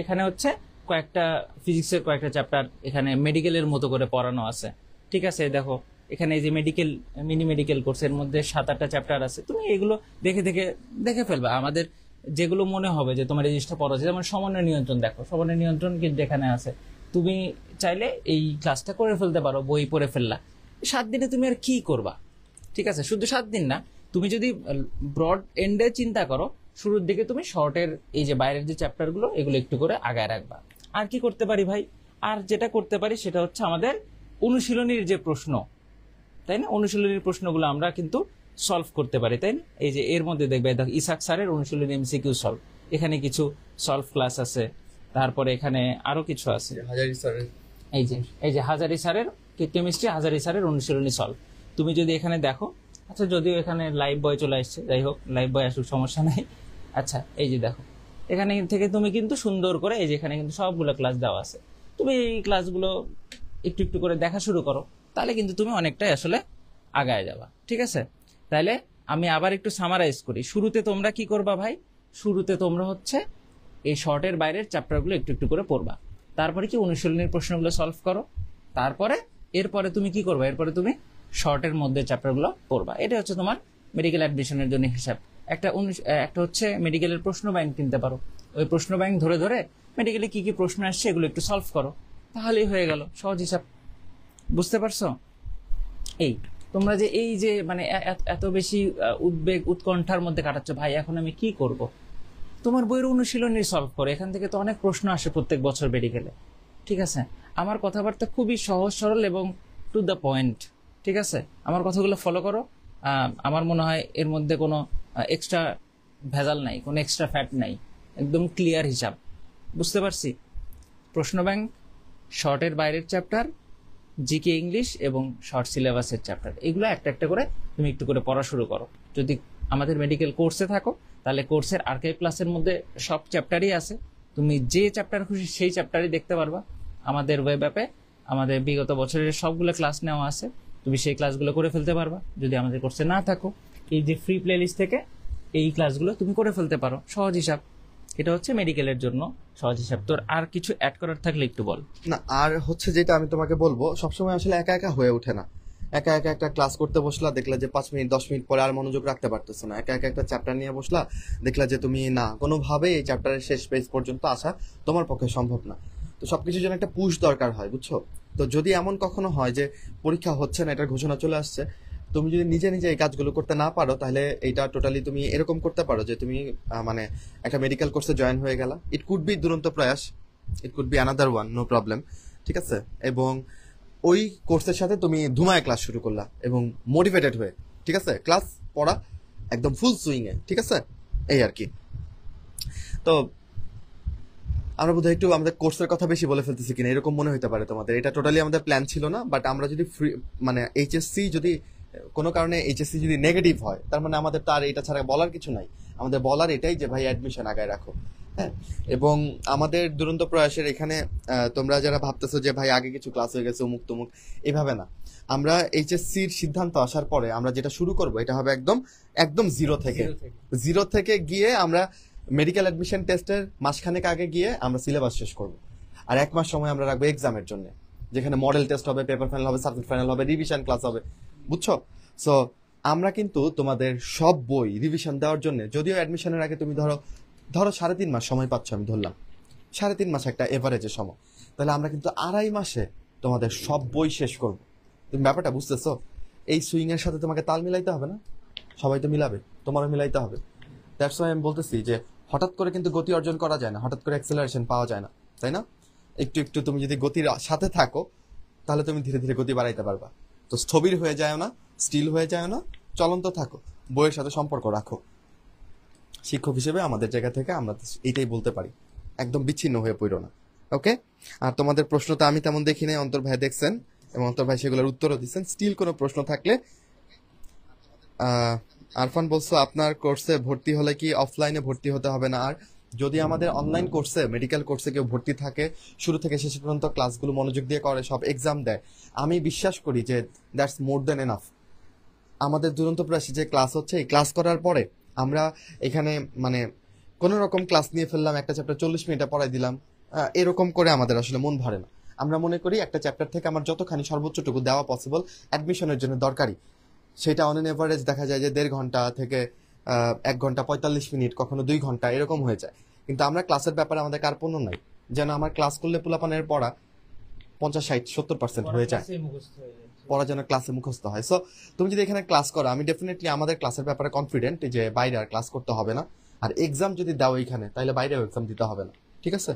এখানে হচ্ছে কয়েকটা ফিজিক্সের কয়েকটা চ্যাপ্টার এখানে মেডিকেলের মতো করে পড়ানো আছে ঠিক আছে দেখো এখানে এই যে মেডিকেল মিনি মেডিকেল কোর্সের মধ্যে সাত আটটা চ্যাপ্টার আছে তুমি এগুলো দেখে দেখে দেখে ফেলবে আমাদের যেগুলো মনে হবে যে তোমার এই জিনিসটা পড়া আছে যেমন সমন্বয় নিয়ন্ত্রণ দেখো সমন্বয় নিয়ন্ত্রণ কিন্তু এখানে আছে তুমি চাইলে এই ক্লাসটা করে ফেলতে পারো বই পড়ে ফেললা সাত দিনে তুমি আর কি করবা ঠিক আছে শুধু সাত দিন না তুমি যদি ব্রড এন্ডে চিন্তা করো শুরুর দিকে তুমি শর্টের এই যে বাইরের যে চ্যাপ্টারগুলো এগুলো একটু করে আগায় রাখবা আর কি করতে পারি ভাই আর যেটা করতে পারি সেটা হচ্ছে আমাদের অনুশীলনীর যে প্রশ্ন তাই না অনুশীলনীর প্রশ্নগুলো আমরা কিন্তু সলভ করতে পারি তাই না এই যে এর মধ্যে দেখবে দেখ ইসাক স্যারের অনুশীলনী এমসিকিউ সলভ এখানে কিছু সলভ ক্লাস আছে তারপরে এখানে আরো কিছু আছে হাজারি স্যারের এই যে এই যে হাজারি স্যারের কেমিস্ট্রি হাজারি স্যারের অনুশীলনী সলভ তুমি যদি এখানে দেখো আচ্ছা যদিও এখানে লাইভ বয় চলে আসছে যাই হোক লাইভ বয় আসুক সমস্যা নাই আচ্ছা এই যে দেখো এখানে থেকে তুমি কিন্তু সুন্দর করে এই যে এখানে কিন্তু সবগুলো ক্লাস দেওয়া আছে তুমি এই ক্লাসগুলো একটু একটু করে দেখা শুরু করো তাহলে কিন্তু তুমি অনেকটাই আসলে আগায় যাবা ঠিক আছে তাহলে আমি আবার একটু সামারাইজ করি শুরুতে তোমরা কি করবা ভাই শুরুতে তোমরা হচ্ছে এই শর্টের বাইরের চ্যাপ্টারগুলো একটু একটু করে পড়বা তারপরে কি অনুশীলনীর প্রশ্নগুলো সলভ করো তারপরে এরপরে তুমি কি করবা এরপরে তুমি শর্টের মধ্যে চ্যাপ্টারগুলো পড়বা এটা হচ্ছে তোমার মেডিকেল অ্যাডমিশনের জন্য হিসাব একটা একটা হচ্ছে মেডিকেলের প্রশ্ন ব্যাংক কিনতে পারো ওই প্রশ্ন ব্যাংক ধরে ধরে মেডিকেলে কি কি প্রশ্ন আসছে এগুলো একটু সলভ করো তাহলেই হয়ে গেল সহজ হিসাব বুঝতে পারছো এই তোমরা যে এই যে মানে এত বেশি উদ্বেগ উৎকণ্ঠার মধ্যে কাটাচ্ছ ভাই এখন আমি কি করব। তোমার বইয়ের অনুশীলনী সলভ করো এখান থেকে তো অনেক প্রশ্ন আসে প্রত্যেক বছর মেডিকেলে ঠিক আছে আমার কথাবার্তা খুবই সহজ সরল এবং টু দ্য পয়েন্ট ঠিক আছে আমার কথাগুলো ফলো করো আমার মনে হয় এর মধ্যে কোনো এক্সট্রা ভেজাল নাই কোনো এক্সট্রা ফ্যাট নাই একদম ক্লিয়ার হিসাব বুঝতে পারছি প্রশ্ন ব্যাংক শর্টের বাইরের চ্যাপ্টার জিকে ইংলিশ এবং শর্ট সিলেবাসের চ্যাপ্টার এগুলো একটা একটা করে তুমি একটু করে পড়া শুরু করো যদি আমাদের মেডিকেল কোর্সে থাকো তাহলে কোর্সের আর্কাইভ ক্লাসের মধ্যে সব চ্যাপ্টারই আছে তুমি যে চ্যাপ্টার খুশি সেই চ্যাপ্টারই দেখতে পারবা আমাদের ওয়েব অ্যাপে আমাদের বিগত বছরের সবগুলো ক্লাস নেওয়া আছে তুমি সেই ক্লাসগুলো করে ফেলতে পারবা যদি আমাদের কোর্সে না থাকো এই যে ফ্রি প্লেলিস্ট থেকে এই ক্লাসগুলো তুমি করে ফেলতে পারো সহজ হিসাব এটা হচ্ছে মেডিকেলের জন্য সহজ হিসাব তোর আর কিছু অ্যাড করার থাকলে একটু বল না আর হচ্ছে যেটা আমি তোমাকে বলবো সবসময় আসলে একা একা হয়ে ওঠে না একা একা একটা ক্লাস করতে বসলা দেখলা যে পাঁচ মিনিট দশ মিনিট পরে আর মনোযোগ রাখতে পারতেছো না একা একা একটা চ্যাপ্টার নিয়ে বসলা দেখলা যে তুমি না কোনোভাবে এই চ্যাপ্টারের শেষ পেজ পর্যন্ত আসা তোমার পক্ষে সম্ভব না তো সব কিছুর জন্য একটা পুশ দরকার হয় বুঝছো তো যদি এমন কখনো হয় যে পরীক্ষা হচ্ছে না এটার ঘোষণা চলে আসছে তুমি যদি নিজে নিজে এই কাজগুলো করতে না পারো তাহলে এটা টোটালি তুমি এরকম করতে পারো যে তুমি মানে একটা মেডিকেল কোর্সে জয়েন হয়ে গেলা ইট could be Duronto Proyash it could be another one no problem ঠিক আছে এবং ওই কোর্সের সাথে তুমি ধুমায় ক্লাস শুরু করলা এবং মোটিভেটেড হয়ে ঠিক আছে ক্লাস পড়া একদম ফুল সুইংয়ে ঠিক আছে এই আর কি তো আমরা বোধহয় একটু আমাদের কোর্সের কথা বেশি বলে ফেলতেছি কিনা এরকম মনে হতে পারে তোমাদের এটা টোটালি আমাদের প্ল্যান ছিল না বাট আমরা যদি ফ্রি মানে এইচএসসি যদি কোনো কারণে এইচএসসি যদি নেগেটিভ হয় তার মানে আমাদের তার এটা ছাড়া বলার কিছু নাই আমাদের বলার এটাই যে ভাই অ্যাডমিশন আগায় রাখো হ্যাঁ এবং আমাদের দুরন্ত প্রয়াসের এখানে তোমরা যারা ভাবতেছো যে ভাই আগে কিছু ক্লাস হয়ে গেছে অমুক তমুক এভাবে না আমরা এইচএসসির সিদ্ধান্ত আসার পরে আমরা যেটা শুরু করব এটা হবে একদম একদম জিরো থেকে জিরো থেকে গিয়ে আমরা মেডিকেল অ্যাডমিশন টেস্টের মাসখানেক আগে গিয়ে আমরা সিলেবাস শেষ করব আর এক মাস সময় আমরা রাখবো এক্সামের জন্য যেখানে মডেল টেস্ট হবে পেপার ফাইনাল হবে সাবজেক্ট ফাইনাল হবে রিভিশন ক্লাস হবে বুঝছো সো আমরা কিন্তু তোমাদের সব বই রিভিশন দেওয়ার জন্য যদিও অ্যাডমিশনের আগে তুমি ধরো ধরো সাড়ে তিন মাস সময় পাচ্ছ আমি ধরলাম সাড়ে তিন মাস একটা এভারেজের সময় তাহলে আমরা কিন্তু আড়াই মাসে তোমাদের সব বই শেষ করব তুমি ব্যাপারটা বুঝতেছো এই সুইংয়ের সাথে তোমাকে তাল মিলাইতে হবে না সবাই তো মিলাবে তোমারও মিলাইতে হবে দ্যাটস ওয়াই আমি বলতেছি যে হঠাৎ করে কিন্তু গতি অর্জন করা যায় না হঠাৎ করে অ্যাক্সেলারেশন পাওয়া যায় না তাই না একটু একটু তুমি যদি গতির সাথে থাকো তাহলে তুমি ধীরে ধীরে গতি বাড়াইতে পারবা তো স্থবির হয়ে যায় না স্টিল হয়ে যায় না চলন্ত থাকো বইয়ের সাথে সম্পর্ক রাখো শিক্ষক হিসেবে আমাদের জায়গা থেকে আমরা এইটাই বলতে পারি একদম বিচ্ছিন্ন হয়ে পড়ো না ওকে আর তোমাদের প্রশ্ন তো আমি তেমন দেখি নাই অন্তর ভাই দেখছেন এবং অন্তর ভাই সেগুলোর উত্তরও দিচ্ছেন স্টিল কোনো প্রশ্ন থাকলে আরফান বলছো আপনার কোর্সে ভর্তি হলে কি অফলাইনে ভর্তি হতে হবে না আর যদি আমাদের অনলাইন কোর্সে মেডিকেল কোর্সে কেউ ভর্তি থাকে শুরু থেকে শেষ পর্যন্ত ক্লাসগুলো মনোযোগ দিয়ে করে সব এক্সাম দেয় আমি বিশ্বাস করি যে দ্যাটস মোর দেন এনাফ আমাদের দুরন্তপ্রাসী যে ক্লাস হচ্ছে এই ক্লাস করার পরে আমরা এখানে মানে কোনো রকম ক্লাস নিয়ে ফেললাম একটা চ্যাপ্টার চল্লিশ মিনিটে পড়াই দিলাম এরকম করে আমাদের আসলে মন ভরে না আমরা মনে করি একটা চ্যাপ্টার থেকে আমার যতখানি সর্বোচ্চটুকু দেওয়া পসিবল অ্যাডমিশনের জন্য দরকারি সেটা অন এন এভারেজ দেখা যায় যে দেড় ঘন্টা থেকে এক ঘন্টা পঁয়তাল্লিশ মিনিট কখনো দুই ঘন্টা এরকম হয়ে যায় কিন্তু আমরা ক্লাসের ব্যাপারে আমাদের কার্পণ্য নাই যেন আমার ক্লাস করলে পুলাপানের পড়া পঞ্চাশ ষাট সত্তর পার্সেন্ট হয়ে যায় পড়া যেন ক্লাসে মুখস্থ হয় সো তুমি যদি এখানে ক্লাস করো আমি ডেফিনেটলি আমাদের ক্লাসের ব্যাপারে কনফিডেন্ট যে বাইরে আর ক্লাস করতে হবে না আর এক্সাম যদি দাও এখানে তাহলে বাইরেও এক্সাম দিতে হবে না ঠিক আছে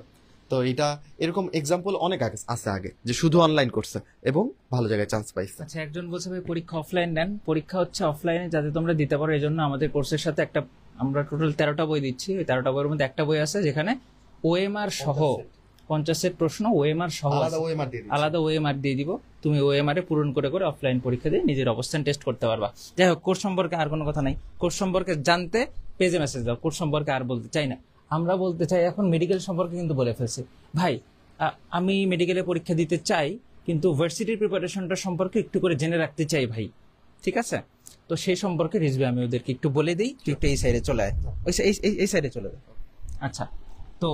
তো এটা এরকম এক্সাম্পল অনেক আগে আছে আগে যে শুধু অনলাইন করছে এবং ভালো জায়গায় চান্স পাইছে আচ্ছা একজন বলছে ভাই পরীক্ষা অফলাইন দেন পরীক্ষা হচ্ছে অফলাইনে যাতে তোমরা দিতে পারো এই জন্য আমাদের কোর্সের সাথে একটা আমরা টোটাল তেরোটা বই দিচ্ছি ওই তেরোটা বইয়ের মধ্যে একটা বই আছে যেখানে ওএমআর সহ পঞ্চাশের প্রশ্ন ওএমআর সহ আলাদা ওএমআর দিয়ে দিব তুমি ওএমআর এ পূরণ করে করে অফলাইন পরীক্ষা দিয়ে নিজের অবস্থান টেস্ট করতে পারবা যাই হোক কোর্স সম্পর্কে আর কোনো কথা নাই কোর্স সম্পর্কে জানতে পেজে মেসেজ দাও কোর্স সম্পর্কে আর বলতে চাই না আমরা বলতে চাই এখন মেডিকেল সম্পর্কে কিন্তু বলে ফেলছি ভাই আমি মেডিকেলে পরীক্ষা দিতে চাই কিন্তু ভার্সিটির প্রিপারেশনটা সম্পর্কে একটু করে জেনে রাখতে চাই ভাই ঠিক আছে তো সেই সম্পর্কে রিজবে আমি ওদেরকে একটু বলে দিই একটু এই সাইডে চলে আয় ওই এই সাইডে চলে যায় আচ্ছা তো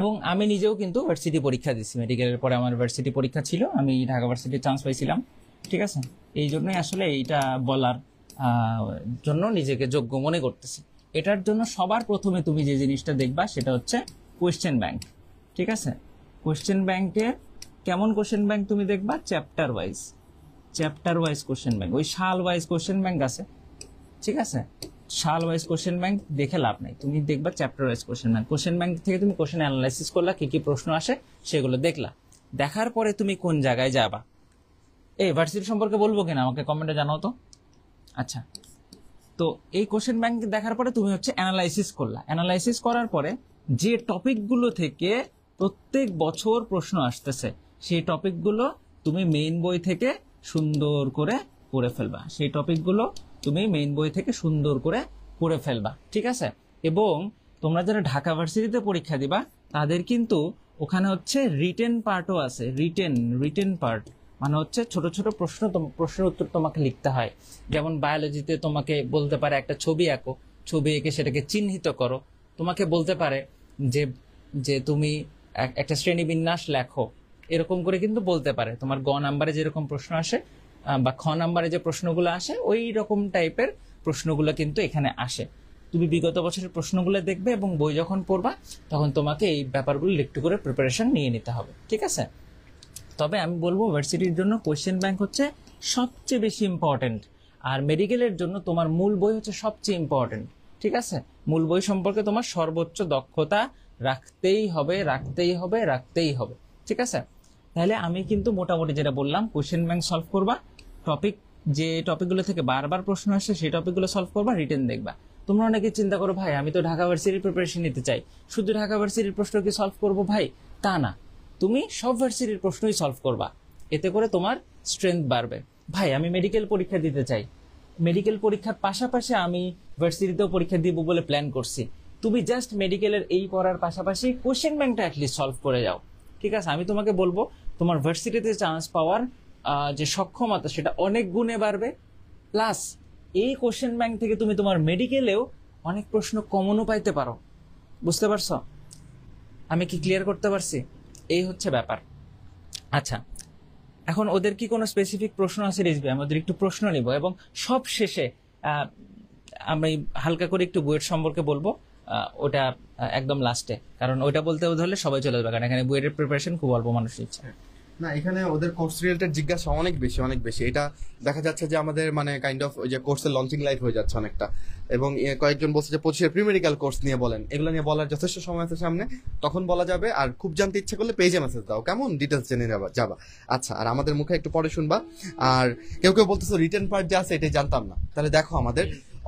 এবং আমি নিজেও কিন্তু ভার্সিটি পরীক্ষা দিচ্ছি মেডিকেলের পরে আমার ভার্সিটি পরীক্ষা ছিল আমি ঢাকা ভার্সিটির চান্স পাইছিলাম ঠিক আছে এই জন্যই আসলে এইটা বলার জন্য নিজেকে যোগ্য মনে করতেছি এটার জন্য সবার প্রথমে তুমি যে জিনিসটা দেখবা সেটা হচ্ছে কোয়েশ্চেন ব্যাংক ঠিক আছে কোয়েশ্চেন ব্যাংকে কেমন কোয়েশ্চেন ব্যাংক তুমি দেখবা chapter wise chapter wise question bank ওই সাল ওয়াইজ কোয়েশ্চেন ব্যাংক আছে ঠিক আছে সাল ওয়াইজ কোশ্চেন ব্যাংক দেখে লাভ নাই তুমি দেখবা chapter wise question bank question bank থেকে তুমি কোশ্চেন অ্যানালাইসিস করলা কি কি প্রশ্ন আসে সেগুলো দেখলা দেখার পরে তুমি কোন জায়গায় যাবা এই ভার্সিটি সম্পর্কে বলবো কিনা আমাকে কমেন্টে জানাও তো আচ্ছা তো এই কোশ্চেন ব্যাংক দেখার পরে তুমি হচ্ছে অ্যানালাইসিস করলা অ্যানালাইসিস করার পরে যে টপিকগুলো থেকে প্রত্যেক বছর প্রশ্ন আসতেছে সেই টপিকগুলো তুমি মেইন বই থেকে সুন্দর করে পড়ে ফেলবা সেই টপিকগুলো তুমি মেইন বই থেকে সুন্দর করে পড়ে ফেলবা ঠিক আছে এবং তোমরা যারা ঢাকা ভার্সিটিতে পরীক্ষা দিবা তাদের কিন্তু ওখানে হচ্ছে রিটেন পার্টও আছে রিটেন রিটেন পার্ট মানে হচ্ছে ছোট ছোট প্রশ্ন প্রশ্নের উত্তর তোমাকে লিখতে হয় যেমন বায়োলজিতে তোমাকে বলতে পারে একটা ছবি আঁকো ছবি এঁকে সেটাকে চিহ্নিত করো তোমাকে বলতে পারে যে যে তুমি একটা শ্রেণীবিন্যাস লেখো এরকম করে কিন্তু বলতে পারে তোমার গ নাম্বারে যেরকম প্রশ্ন আসে বা খ নাম্বারে যে প্রশ্নগুলো আসে ওই রকম টাইপের প্রশ্নগুলো কিন্তু এখানে আসে তুমি বিগত বছরের প্রশ্নগুলো দেখবে এবং বই যখন পড়বা তখন তোমাকে এই ব্যাপারগুলো একটু করে প্রিপারেশন নিয়ে নিতে হবে ঠিক আছে তবে আমি বলবো ভার্সিটির জন্য কোয়েশ্চেন ব্যাংক হচ্ছে সবচেয়ে বেশি ইম্পর্টেন্ট আর মেডিকেলের জন্য তোমার মূল বই হচ্ছে সবচেয়ে ইম্পর্টেন্ট ঠিক আছে মূল বই সম্পর্কে তোমার সর্বোচ্চ দক্ষতা রাখতেই হবে রাখতেই হবে রাখতেই হবে ঠিক আছে তাহলে আমি কিন্তু মোটামুটি যেটা বললাম কোয়েশ্চেন ব্যাংক সলভ করবা টপিক যে টপিকগুলো থেকে বারবার প্রশ্ন আসে সেই টপিকগুলো সলভ করবা রিটার্ন দেখবা তোমরা অনেকে চিন্তা করো ভাই আমি তো ঢাকা ভার্সিটির প্রিপারেশন নিতে চাই শুধু ঢাকা ভার্সিটির প্রশ্ন কি সলভ করবো ভাই তা না তুমি সব ভার্সিটির প্রশ্নই সলভ করবা এতে করে তোমার স্ট্রেংথ বাড়বে ভাই আমি মেডিকেল পরীক্ষা দিতে চাই মেডিকেল পরীক্ষার পাশাপাশি আমি ভার্সিটিতেও পরীক্ষা দিব বলে প্ল্যান করছি তুমি জাস্ট মেডিকেলের এই পড়ার পাশাপাশি কোশ্চেন ব্যাংকটা অ্যাটলিস্ট সলভ করে যাও ঠিক আছে আমি তোমাকে বলবো তোমার ভার্সিটিতে চান্স পাওয়ার যে সক্ষমতা সেটা অনেক গুণে বাড়বে প্লাস এই কোশ্চেন ব্যাংক থেকে তুমি তোমার মেডিকেলেও অনেক প্রশ্ন কমনও পাইতে পারো বুঝতে পারছো আমি কি ক্লিয়ার করতে পারছি এই হচ্ছে ব্যাপার আচ্ছা এখন ওদের কি কোনো স্পেসিফিক প্রশ্ন আছে রিজবি আমি ওদের একটু প্রশ্ন নিব এবং সব শেষে আমি হালকা করে একটু বুয়েট সম্পর্কে বলবো ওটা একদম লাস্টে কারণ ওটা বলতে ধরলে সবাই চলে যাবে কারণ এখানে বুয়েটের প্রিপারেশন খুব অল্প মানুষ নিচ্ছে না এখানে ওদের কোর্স রিলেটেড জিজ্ঞাসা অনেক বেশি অনেক বেশি এটা দেখা যাচ্ছে যে আমাদের মানে কাইন্ড অফ ওই যে কোর্সের লঞ্চিং লাইফ হয়ে যাচ্ছে অনেকটা এবং কয়েকজন বলছে যে পঁচিশের প্রিমেডিক্যাল কোর্স নিয়ে বলেন এগুলো নিয়ে বলার যথেষ্ট সময় আছে সামনে তখন বলা যাবে আর খুব জানতে ইচ্ছে করলে পেজে মেসেজ দাও কেমন ডিটেলস জেনে যাবা যাবা আচ্ছা আর আমাদের মুখে একটু পরে শুনবা আর কেউ কেউ বলতেছো রিটার্ন পার্ট যে আছে এটাই জানতাম না তাহলে দেখো আমাদের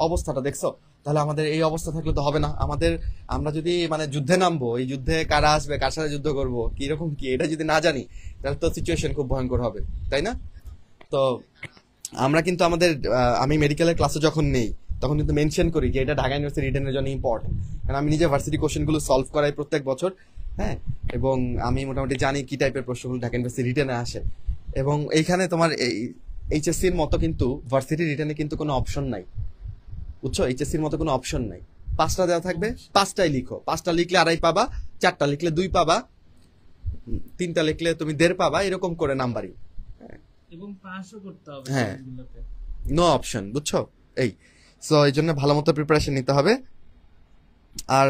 অবস্থাটা দেখছো তাহলে আমাদের এই অবস্থা থাকলে তো হবে না আমাদের আমরা যদি মানে যুদ্ধে নামবো এই যুদ্ধে কারা আসবে কার সাথে যুদ্ধ করবো কিরকম কি এটা যদি না জানি তাহলে তো সিচুয়েশন খুব ভয়ঙ্কর হবে তাই না তো আমরা কিন্তু আমাদের আমি মেডিকেলের ক্লাসে যখন নেই তখন কিন্তু মেনশন করি যে এটা ঢাকা ইউনিভার্সিটি রিটার্নের জন্য ইম্পর্টেন্ট কারণ আমি নিজে ভার্সিটি কোশ্চেনগুলো সলভ করাই প্রত্যেক বছর হ্যাঁ এবং আমি মোটামুটি জানি কি টাইপের প্রশ্নগুলো ঢাকা ইউনিভার্সিটি রিটার্নে আসে এবং এইখানে তোমার এই এইচএসসির মতো কিন্তু ভার্সিটি রিটার্নে কিন্তু কোনো অপশন নাই বুঝছো এইচএসসির মতো কোনো অপশন নাই পাঁচটা দেওয়া থাকবে পাঁচটাই লিখো পাঁচটা লিখলে আড়াই পাবা চারটা লিখলে দুই পাবা তিনটা লিখলে তুমি দেড় পাবা এরকম করে নাম্বারিং এবং পাসও করতে হবে হ্যাঁ নো অপশন বুঝছো এই সো এই জন্য ভালো মতো প্রিপারেশন নিতে হবে আর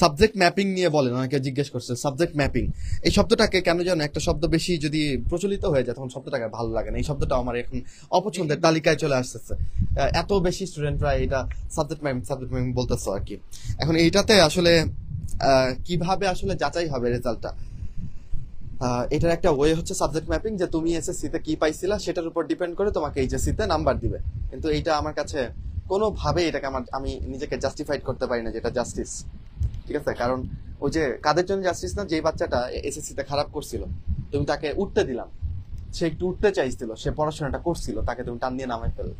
সাবজেক্ট ম্যাপিং নিয়ে বলেন অনেকে জিজ্ঞেস করছে সাবজেক্ট ম্যাপিং এই শব্দটাকে কেন জানো একটা শব্দ বেশি যদি প্রচলিত হয়ে যায় তখন শব্দটাকে ভালো লাগে না এই শব্দটা আমার এখন অপছন্দের তালিকায় চলে আসতেছে এত বেশি স্টুডেন্টরা এটা সাবজেক্ট ম্যাপিং সাবজেক্ট ম্যাপিং বলতেছে আর কি এখন এইটাতে আসলে কিভাবে আসলে যাচাই হবে রেজাল্টটা এটার একটা ওয়ে হচ্ছে সাবজেক্ট ম্যাপিং যে তুমি এসএসসিতে কি পাইছিলা সেটার উপর ডিপেন্ড করে তোমাকে এইচএসসিতে নাম্বার দিবে কিন্তু এইটা আমার কাছে কোনোভাবে এটাকে আমার আমি নিজেকে জাস্টিফাইড করতে পারি না যেটা জাস্টিস ঠিক আছে কারণ ওই যে কাদের জন্য জাস্টিস না যে বাচ্চাটা এসএসসিতে খারাপ করছিল তুমি তাকে উঠতে দিলাম সে একটু উঠতে চাইছিল সে পড়াশোনাটা করছিল তাকে তুমি টান দিয়ে নামাই ফেলো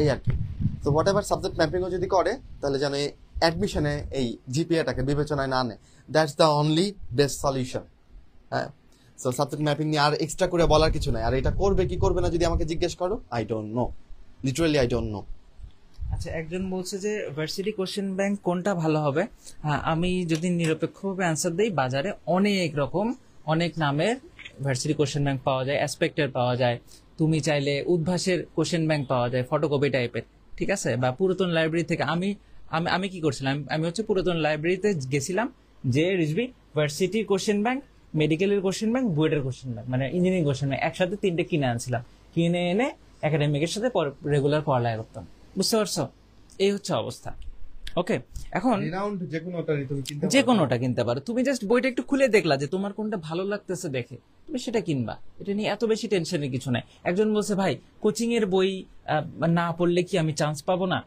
এই আর কি তো হোয়াট এভার সাবজেক্ট ম্যাপিংও যদি করে তাহলে যেন এই অ্যাডমিশনে এই জিপিএটাকে বিবেচনায় না আনে that's the only best solution হ্যাঁ সো সাবজেক্ট ম্যাপিং নিয়ে আর এক্সট্রা করে বলার কিছু নাই আর এটা করবে কি করবে না যদি আমাকে জিজ্ঞেস করো I don't know literally I don't know আচ্ছা একজন বলছে যে ভার্সিটি কোশ্চেন ব্যাংক কোনটা ভালো হবে হ্যাঁ, আমি যদি নিরপেক্ষভাবে অ্যান্সার দেই বাজারে অনেক রকম অনেক নামের ভার্সিটি কোশ্চেন ব্যাংক পাওয়া যায় অ্যাসপেক্টের পাওয়া যায় তুমি চাইলে উদ্ভাসের কোশ্চেন ব্যাংক পাওয়া যায় ফটোকপি টাইপের ঠিক আছে বা পুরাতন লাইব্রেরি থেকে আমি আমি আমি কি করছিলাম আমি হচ্ছে পুরাতন লাইব্রেরিতে গেছিলাম যে রিজবি ভার্সিটি কোশ্চেন ব্যাংক মেডিকেলের কোশ্চেন ব্যাংক বুয়েটের কোশ্চেন ব্যাংক মানে ইঞ্জিনিয়ারিং কোশ্চেন ব্যাংক একসাথে তিনটে কিনে আনছিলাম কিনে এনে একাডেমিকের সাথে রেগুলার পড়ালাই করতাম বুঝতে পারছো এই হচ্ছে অবস্থা ওকে এখন যে তুমি কিনতে যে কোনোটা কিনতে পারো তুমি জাস্ট বইটা একটু খুলে দেখলা যে তোমার কোনটা ভালো লাগতেছে দেখে তুমি সেটা কিনবা এটা নিয়ে এত বেশি টেনশনের কিছু নাই একজন বলছে ভাই কোচিং এর বই না পড়লে কি আমি চান্স পাবো না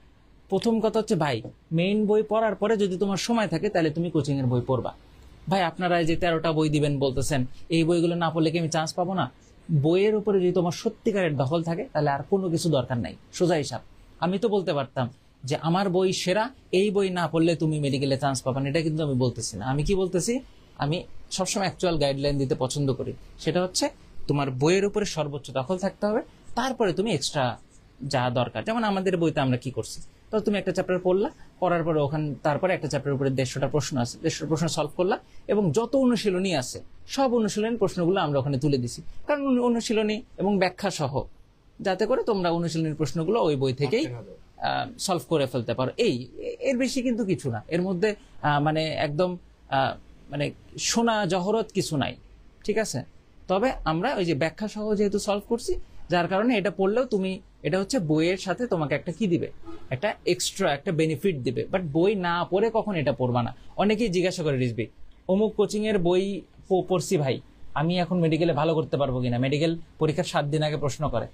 প্রথম কথা হচ্ছে ভাই মেইন বই পড়ার পরে যদি তোমার সময় থাকে তাহলে তুমি কোচিং এর বই পড়বা ভাই আপনারা যে তেরোটা বই দিবেন বলতেছেন এই বইগুলো না পড়লে কি আমি চান্স পাবো না বইয়ের উপরে যদি তোমার সত্যিকারের দখল থাকে তাহলে আর কোনো কিছু দরকার নাই সোজা হিসাব আমি তো বলতে পারতাম যে আমার বই সেরা এই বই না পড়লে তুমি মেডিকেলে চান্স পাবা না এটা কিন্তু আমি বলতেছি না আমি কি বলতেছি আমি সবসময় অ্যাকচুয়াল গাইডলাইন দিতে পছন্দ করি সেটা হচ্ছে তোমার বইয়ের উপরে সর্বোচ্চ দখল থাকতে হবে তারপরে তুমি এক্সট্রা যা দরকার যেমন আমাদের বইতে আমরা কি করছি তো তুমি একটা চ্যাপ্টার পড়লা পড়ার পরে ওখান তারপরে একটা চ্যাপ্টার উপরে দেড়শোটা প্রশ্ন আছে দেড়শোটা প্রশ্ন সলভ করলা এবং যত অনুশীলনী আছে সব অনুশীলনের প্রশ্নগুলো আমরা ওখানে তুলে দিছি কারণ অনুশীলনী এবং ব্যাখ্যা সহ যাতে করে তোমরা অনুশীলনীর প্রশ্নগুলো ওই বই থেকেই সলভ করে ফেলতে পারো এই এর বেশি কিন্তু কিছু না এর মধ্যে মানে একদম মানে সোনা জহরত কিছু নাই ঠিক আছে তবে আমরা ওই যে ব্যাখ্যা সহ যেহেতু সলভ করছি যার কারণে এটা পড়লেও তুমি এটা হচ্ছে বইয়ের সাথে তোমাকে একটা কি দিবে একটা এক্সট্রা একটা বেনিফিট দিবে বাট বই না পড়ে কখন এটা পড়বা না অনেকেই জিজ্ঞাসা করে রিসবি অমুক কোচিংয়ের বই পড়ছি ভাই আমি এখন মেডিকেলে ভালো করতে পারবো কিনা মেডিকেল পরীক্ষার সাত দিন আগে প্রশ্ন করে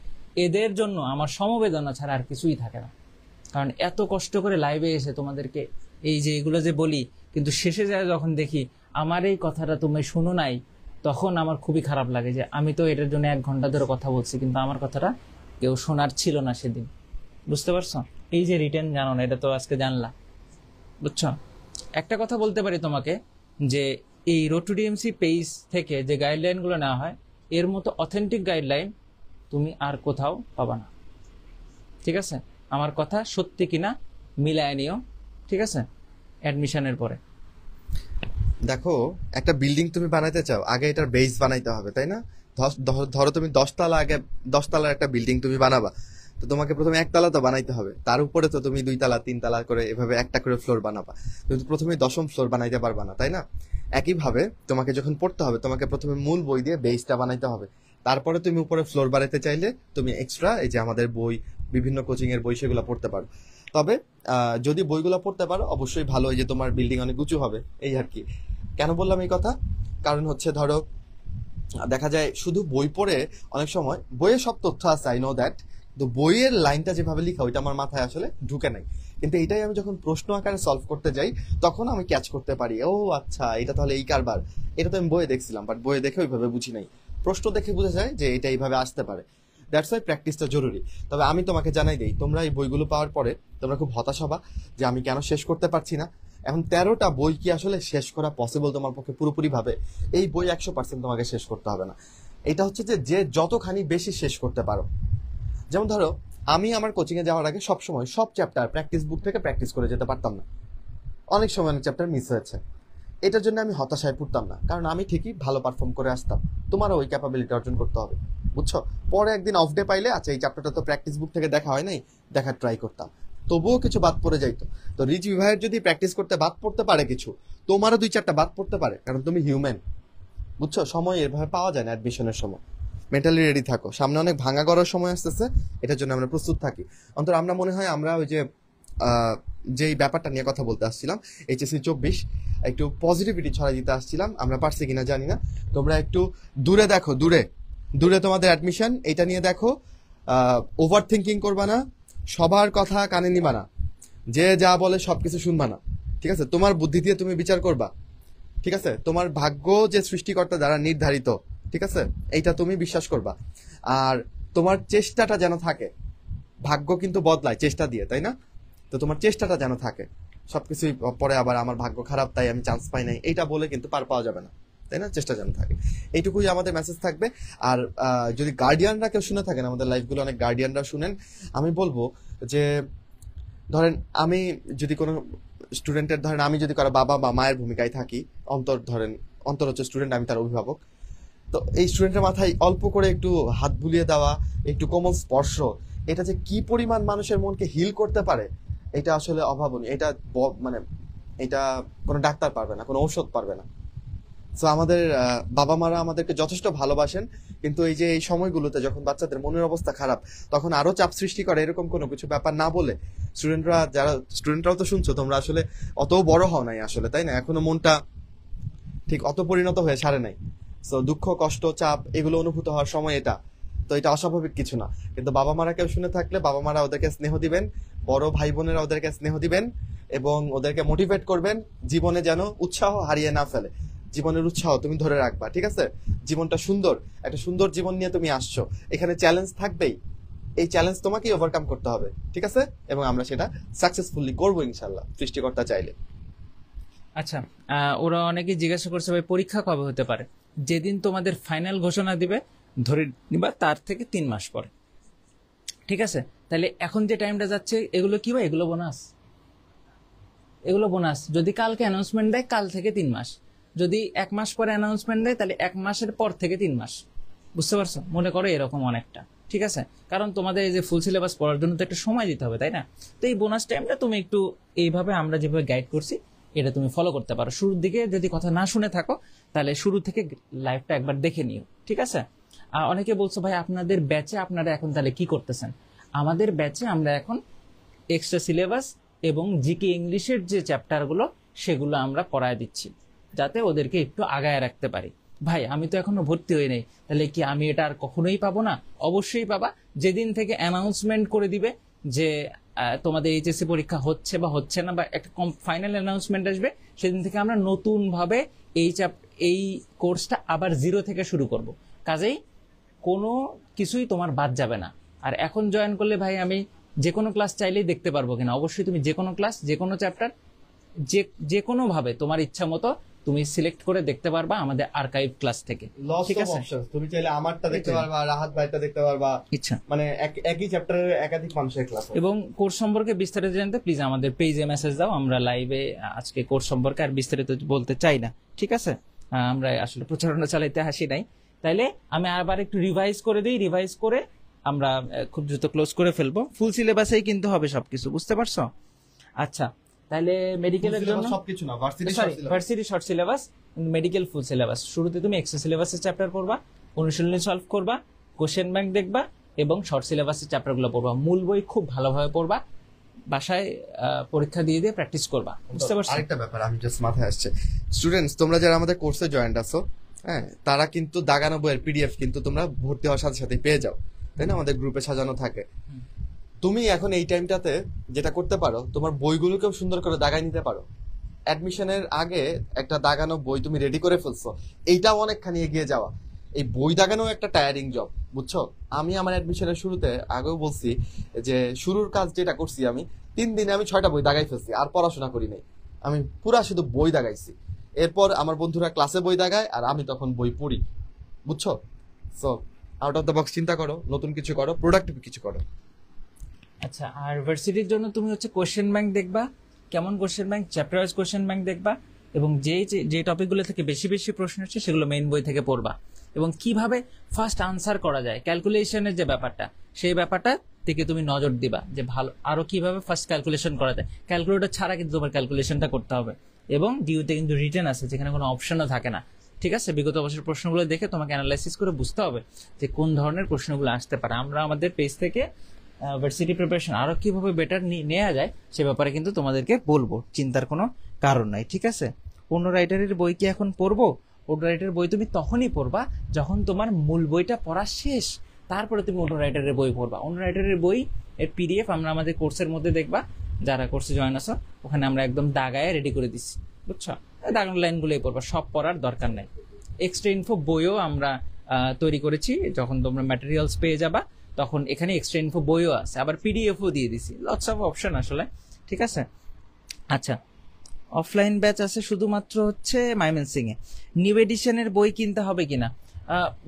এদের জন্য আমার সমবেদনা ছাড়া আর কিছুই থাকে না কারণ এত কষ্ট করে লাইভে এসে তোমাদেরকে এই যে এগুলো যে বলি কিন্তু শেষে যায় যখন দেখি আমার এই কথাটা তুমি শুনো নাই তখন আমার খুবই খারাপ লাগে যে আমি তো এটার জন্য এক ঘন্টা ধরে কথা বলছি কিন্তু আমার কথাটা কেউ শোনার ছিল না সেদিন বুঝতে পারছো এই যে রিটার্ন জানো না এটা তো আজকে জানলা বুঝছো একটা কথা বলতে পারি তোমাকে যে এই রোটুডিএমসি টু ডিএমসি পেজ থেকে যে গাইডলাইনগুলো নেওয়া হয় এর মতো অথেন্টিক গাইডলাইন তুমি আর কোথাও পাবা না ঠিক আছে আমার কথা সত্যি কিনা মিলায় নিও ঠিক আছে অ্যাডমিশনের পরে দেখো একটা বিল্ডিং তুমি বানাইতে চাও আগে এটার বেস বানাইতে হবে তাই না ধরো তুমি দশতলা আগে দশতলার একটা বিল্ডিং তুমি বানাবা তো তোমাকে প্রথমে একতলা তো বানাইতে হবে তার উপরে তো তুমি দুইতলা তিনতলা করে এভাবে একটা করে ফ্লোর বানাবা তুমি তো প্রথমে দশম ফ্লোর বানাইতে পারবা না তাই না একইভাবে তোমাকে যখন পড়তে হবে তোমাকে প্রথমে মূল বই দিয়ে বেসটা বানাইতে হবে তারপরে তুমি উপরে ফ্লোর বাড়াইতে চাইলে তুমি এক্সট্রা এই যে আমাদের বই বিভিন্ন কোচিংয়ের বই সেগুলো পড়তে পারো তবে যদি বইগুলো পড়তে পারো অবশ্যই ভালো এই যে তোমার বিল্ডিং অনেক উঁচু হবে এই আর কি কেন বললাম এই কথা কারণ হচ্ছে ধরো দেখা যায় শুধু বই পড়ে অনেক সময় বইয়ের সব তথ্য আছে আই নো দ্যাট কিন্তু বইয়ের লাইনটা যেভাবে লেখা ওইটা আমার মাথায় আসলে ঢুকে নাই কিন্তু এটাই আমি যখন প্রশ্ন আকারে সলভ করতে যাই তখন আমি ক্যাচ করতে পারি ও আচ্ছা এটা তাহলে এই কারবার এটা তো আমি বইয়ে দেখছিলাম বাট বইয়ে দেখে ওইভাবে বুঝি নাই প্রশ্ন দেখে বোঝা যায় যে এটা এইভাবে আসতে পারে দ্যাটস ওয়াই প্র্যাকটিসটা জরুরি তবে আমি তোমাকে জানাই দিই তোমরা এই বইগুলো পাওয়ার পরে তোমরা খুব হতাশ হবা যে আমি কেন শেষ করতে পারছি না এখন তেরোটা বই কি আসলে শেষ করা পসিবল তোমার পক্ষে পুরোপুরিভাবে এই বই একশো পার্সেন্ট তোমাকে শেষ করতে হবে না এটা হচ্ছে যে যে যতখানি বেশি শেষ করতে পারো যেমন ধরো আমি আমার কোচিংয়ে যাওয়ার আগে সবসময় সব চ্যাপ্টার প্র্যাকটিস বুক থেকে প্র্যাকটিস করে যেতে পারতাম না অনেক সময় অনেক চ্যাপ্টার মিস হয়েছে এটার জন্য আমি হতাশায় পড়তাম না কারণ আমি ঠিকই ভালো পারফর্ম করে আসতাম তোমারও ওই ক্যাপাবিলিটি অর্জন করতে হবে বুঝছো পরে একদিন অফ ডে পাইলে আচ্ছা এই চ্যাপ্টারটা তো প্র্যাকটিস বুক থেকে দেখা হয় নাই দেখার ট্রাই করতাম তবুও কিছু বাদ পড়ে যাইত তো রিচ বিবাহের যদি প্র্যাকটিস করতে বাদ পড়তে পারে কিছু তোমারও দুই চারটা বাদ পড়তে পারে কারণ তুমি হিউম্যান বুঝছো সময় এভাবে পাওয়া যায় না অ্যাডমিশনের সময় মেন্টালি রেডি থাকো সামনে অনেক ভাঙা করার সময় আসতেছে এটার জন্য আমরা প্রস্তুত থাকি অন্তর আমরা মনে হয় আমরা ওই যে যেই ব্যাপারটা নিয়ে কথা বলতে আসছিলাম এইচএসসি চব্বিশ একটু পজিটিভিটি ছড়াই দিতে আসছিলাম আমরা পারছি কিনা জানি না তোমরা একটু দূরে দেখো দূরে দূরে তোমাদের অ্যাডমিশন এটা নিয়ে দেখো ওভার থিঙ্কিং করবা না সবার কথা কানে নিবা না যে যা বলে সব কিছু শুনবা না ঠিক আছে তোমার বুদ্ধি দিয়ে তুমি বিচার করবা ঠিক আছে তোমার ভাগ্য যে সৃষ্টিকর্তা দ্বারা নির্ধারিত ঠিক আছে এইটা তুমি বিশ্বাস করবা আর তোমার চেষ্টাটা যেন থাকে ভাগ্য কিন্তু বদলায় চেষ্টা দিয়ে তাই না তো তোমার চেষ্টাটা যেন থাকে সব কিছুই পরে আবার আমার ভাগ্য খারাপ তাই আমি চান্স পাই নাই এইটা বলে কিন্তু পার পাওয়া যাবে না তাই না চেষ্টা যেন থাকে এইটুকুই আমাদের মেসেজ থাকবে আর যদি গার্ডিয়ানরা কেউ শুনে থাকেন আমাদের লাইফগুলো অনেক গার্ডিয়ানরা শুনেন আমি বলবো যে ধরেন আমি যদি কোনো স্টুডেন্টের ধরেন আমি যদি কারো বাবা বা মায়ের ভূমিকায় থাকি অন্তর ধরেন অন্তর হচ্ছে স্টুডেন্ট আমি তার অভিভাবক তো এই স্টুডেন্টের মাথায় অল্প করে একটু হাত বুলিয়ে দেওয়া একটু কোমল স্পর্শ এটা যে কি পরিমাণ মানুষের মনকে হিল করতে পারে এটা আসলে অভাবনীয় এটা মানে এটা কোনো ডাক্তার পারবে না কোনো ঔষধ পারবে না সো আমাদের বাবা মারা আমাদেরকে যথেষ্ট ভালোবাসেন কিন্তু এই যে এই সময়গুলোতে যখন বাচ্চাদের মনের অবস্থা খারাপ তখন আরো চাপ সৃষ্টি করে এরকম কোনো কিছু ব্যাপার না বলে স্টুডেন্টরা যারা স্টুডেন্টরাও তো শুনছো তোমরা আসলে অত বড় হও নাই আসলে তাই না এখনো মনটা ঠিক অত পরিণত হয়ে সারে নাই সো দুঃখ কষ্ট চাপ এগুলো অনুভূত হওয়ার সময় এটা তো এটা অস্বাভাবিক কিছু না কিন্তু বাবা মারা কেউ শুনে থাকলে বাবা মারা ওদেরকে স্নেহ দিবেন বড় ভাই বোনেরা ওদেরকে স্নেহ দিবেন এবং ওদেরকে মোটিভেট করবেন জীবনে যেন উৎসাহ হারিয়ে না ফেলে জীবনের উৎসাহ তুমি ধরে রাখবা ঠিক আছে জীবনটা সুন্দর একটা সুন্দর জীবন নিয়ে তুমি আসছো এখানে চ্যালেঞ্জ থাকবেই এই চ্যালেঞ্জ তোমাকেই ওভারকাম করতে হবে ঠিক আছে এবং আমরা সেটা সাকসেসফুলি করবো ইনশাল্লাহ সৃষ্টিকর্তা চাইলে আচ্ছা ওরা অনেকে জিজ্ঞাসা করছে ভাই পরীক্ষা কবে হতে পারে যেদিন তোমাদের ফাইনাল ঘোষণা দিবে ধরে নিবা তার থেকে তিন মাস পরে ঠিক আছে তাহলে এখন যে টাইমটা যাচ্ছে এগুলো কি ভাই এগুলো বোনাস এগুলো বোনাস যদি কালকে অ্যানাউন্সমেন্ট দেয় কাল থেকে তিন মাস যদি এক মাস পরে অ্যানাউন্সমেন্ট দেয় তাহলে এক মাসের পর থেকে তিন মাস বুঝতে পারছো মনে করো এরকম অনেকটা ঠিক আছে কারণ তোমাদের এই যে ফুল সিলেবাস পড়ার জন্য তো একটা সময় দিতে হবে তাই না তো এই বোনাস টাইমটা তুমি একটু এইভাবে আমরা যেভাবে গাইড করছি এটা তুমি ফলো করতে পারো শুরুর দিকে যদি কথা না শুনে থাকো তাহলে শুরু থেকে লাইফটা একবার দেখে নিও ঠিক আছে আর অনেকে বলছো ভাই আপনাদের ব্যাচে আপনারা এখন তাহলে কি করতেছেন আমাদের ব্যাচে আমরা এখন এক্সট্রা সিলেবাস এবং জিকে ইংলিশের যে চ্যাপ্টারগুলো সেগুলো আমরা পড়ায় দিচ্ছি যাতে ওদেরকে একটু আগায় রাখতে পারি ভাই আমি তো এখনো ভর্তি হই নাই তাহলে কি আমি এটা আর কখনোই পাবো না অবশ্যই পাবা যেদিন থেকে অ্যানাউন্সমেন্ট করে দিবে যে তোমাদের এইচএসসি পরীক্ষা হচ্ছে বা হচ্ছে না বা একটা কম ফাইনাল অ্যানাউন্সমেন্ট আসবে সেদিন থেকে আমরা নতুনভাবে এই চাপ এই কোর্সটা আবার জিরো থেকে শুরু করব। কাজেই কোনো কিছুই তোমার বাদ যাবে না আর এখন জয়েন করলে ভাই আমি যে কোনো ক্লাস চাইলেই দেখতে পারবো কিনা অবশ্যই তুমি যে কোনো ক্লাস যে কোনো চ্যাপ্টার যে যে কোনোভাবে তোমার ইচ্ছা মতো তুমি সিলেক্ট করে দেখতে পারবা আমাদের আর্কাইভ ক্লাস থেকে ঠিক আছে তুমি চাইলে আমারটা দেখতে পারবা রাহাত ভাইটা দেখতে পারবা ইচ্ছা মানে একই চ্যাপ্টারের একাধিক মানুষের ক্লাস এবং কোর্স সম্পর্কে বিস্তারিত জানতে প্লিজ আমাদের পেজে মেসেজ দাও আমরা লাইভে আজকে কোর্স সম্পর্কে আর বিস্তারিত বলতে চাই না ঠিক আছে আমরা আসলে প্রচারণা চালাইতে হাসি নাই তাইলে আমি আবার একটু রিভাইজ করে দিই রিভাইজ করে আমরা খুব দ্রুত ক্লোজ করে ফেলবো ফুল সিলেবাসেই কিন্তু হবে সবকিছু বুঝতে পারছো আচ্ছা তাহলে মেডিকেলের জন্য সবকিছু না varsity short syllabus medical full syllabus শুরুতে তুমি এক্সট্রা সিলেবাসের চ্যাপ্টার করবা অনুশীলনী সলভ করবা কোশ্চেন ব্যাংক দেখবা এবং শর্ট সিলেবাসের চ্যাপ্টার গুলো পড়বা মূল বই খুব ভালোভাবে পড়বা বাসায় পরীক্ষা দিয়ে দিয়ে প্র্যাকটিস করবা বুঝতে পারছো আরেকটা ব্যাপার আমি জাস্ট মাথায় আসছে স্টুডেন্টস তোমরা যারা আমাদের কোর্সে জয়েন্ট আছো হ্যাঁ তারা কিন্তু দাগানো বইয়ের পিডিএফ কিন্তু তোমরা ভর্তি হওয়ার সাথে সাথে পেয়ে যাও তাই না আমাদের গ্রুপে সাজানো থাকে তুমি এখন এই টাইমটাতে যেটা করতে পারো তোমার বইগুলোকেও সুন্দর করে দাগাই নিতে পারো অ্যাডমিশনের আগে একটা দাগানো বই তুমি রেডি করে ফেলছো এইটাও অনেকখানি এগিয়ে যাওয়া এই বই দাগানো একটা টায়ারিং জব বুঝছো আমি আমার অ্যাডমিশনের শুরুতে আগেও বলছি যে শুরুর কাজ যেটা করছি আমি তিন দিনে আমি ছয়টা বই দাগাই ফেলছি আর পড়াশোনা করি নাই আমি পুরা শুধু বই দাগাইছি এরপর আমার বন্ধুরা ক্লাসে বই দাগায় আর আমি তখন বই পড়ি বুঝছো so out of the box চিন্তা করো নতুন কিছু করো প্রোডাক্টিভ কিছু করো আচ্ছা আর ভার্সিটির জন্য তুমি হচ্ছে কোশ্চেন ব্যাংক দেখবা কেমন question bank chapter wise question bank দেখবা এবং যে যে টপিকগুলো থেকে বেশি বেশি প্রশ্ন হচ্ছে সেগুলো মেইন বই থেকে পড়বা এবং কিভাবে ফার্স্ট আনসার করা যায় ক্যালকুলেশনের যে ব্যাপারটা সেই ব্যাপারটা দিকে তুমি নজর দিবা যে ভালো আরও কিভাবে ফার্স্ট ক্যালকুলেশন করা যায় ক্যালকুলেটর ছাড়া কিন্তু তোমার ক্যালকুলেশনটা করতে হবে এবং ডিউতে কিন্তু রিটার্ন আছে যেখানে কোনো অপশনও থাকে না ঠিক আছে বিগত বছরের প্রশ্নগুলো দেখে তোমাকে অ্যানালাইসিস করে বুঝতে হবে যে কোন ধরনের প্রশ্নগুলো আসতে পারে আমরা আমাদের পেজ থেকে ভার্সিটি প্রিপারেশন আরও কীভাবে বেটার নেওয়া যায় সে ব্যাপারে কিন্তু তোমাদেরকে বলবো চিন্তার কোনো কারণ নাই ঠিক আছে অন্য রাইটারের বই কি এখন পড়বো অন্য রাইটারের বই তুমি তখনই পড়বা যখন তোমার মূল বইটা পড়া শেষ তারপরে তুমি অন্য রাইটারের বই পড়বা অন্য রাইটারের বই এর পিডিএফ আমরা আমাদের কোর্সের মধ্যে দেখবা যারা কোর্সে জয়েন আসো ওখানে আমরা একদম দাগায় রেডি করে দিচ্ছি বুঝছো দাগানো লাইনগুলোই পড়বা সব পড়ার দরকার নাই এক্সট্রা ইনফো বইও আমরা তৈরি করেছি যখন তোমরা ম্যাটেরিয়ালস পেয়ে যাবা তখন এখানে এক্সট্রা ইনফো বইও আছে আবার পিডিএফও দিয়ে দিছি লটস অফ অপশন আসলে ঠিক আছে আচ্ছা অফলাইন ব্যাচ আছে শুধুমাত্র হচ্ছে মাইমেন এ নিউ এডিশনের বই কিনতে হবে কিনা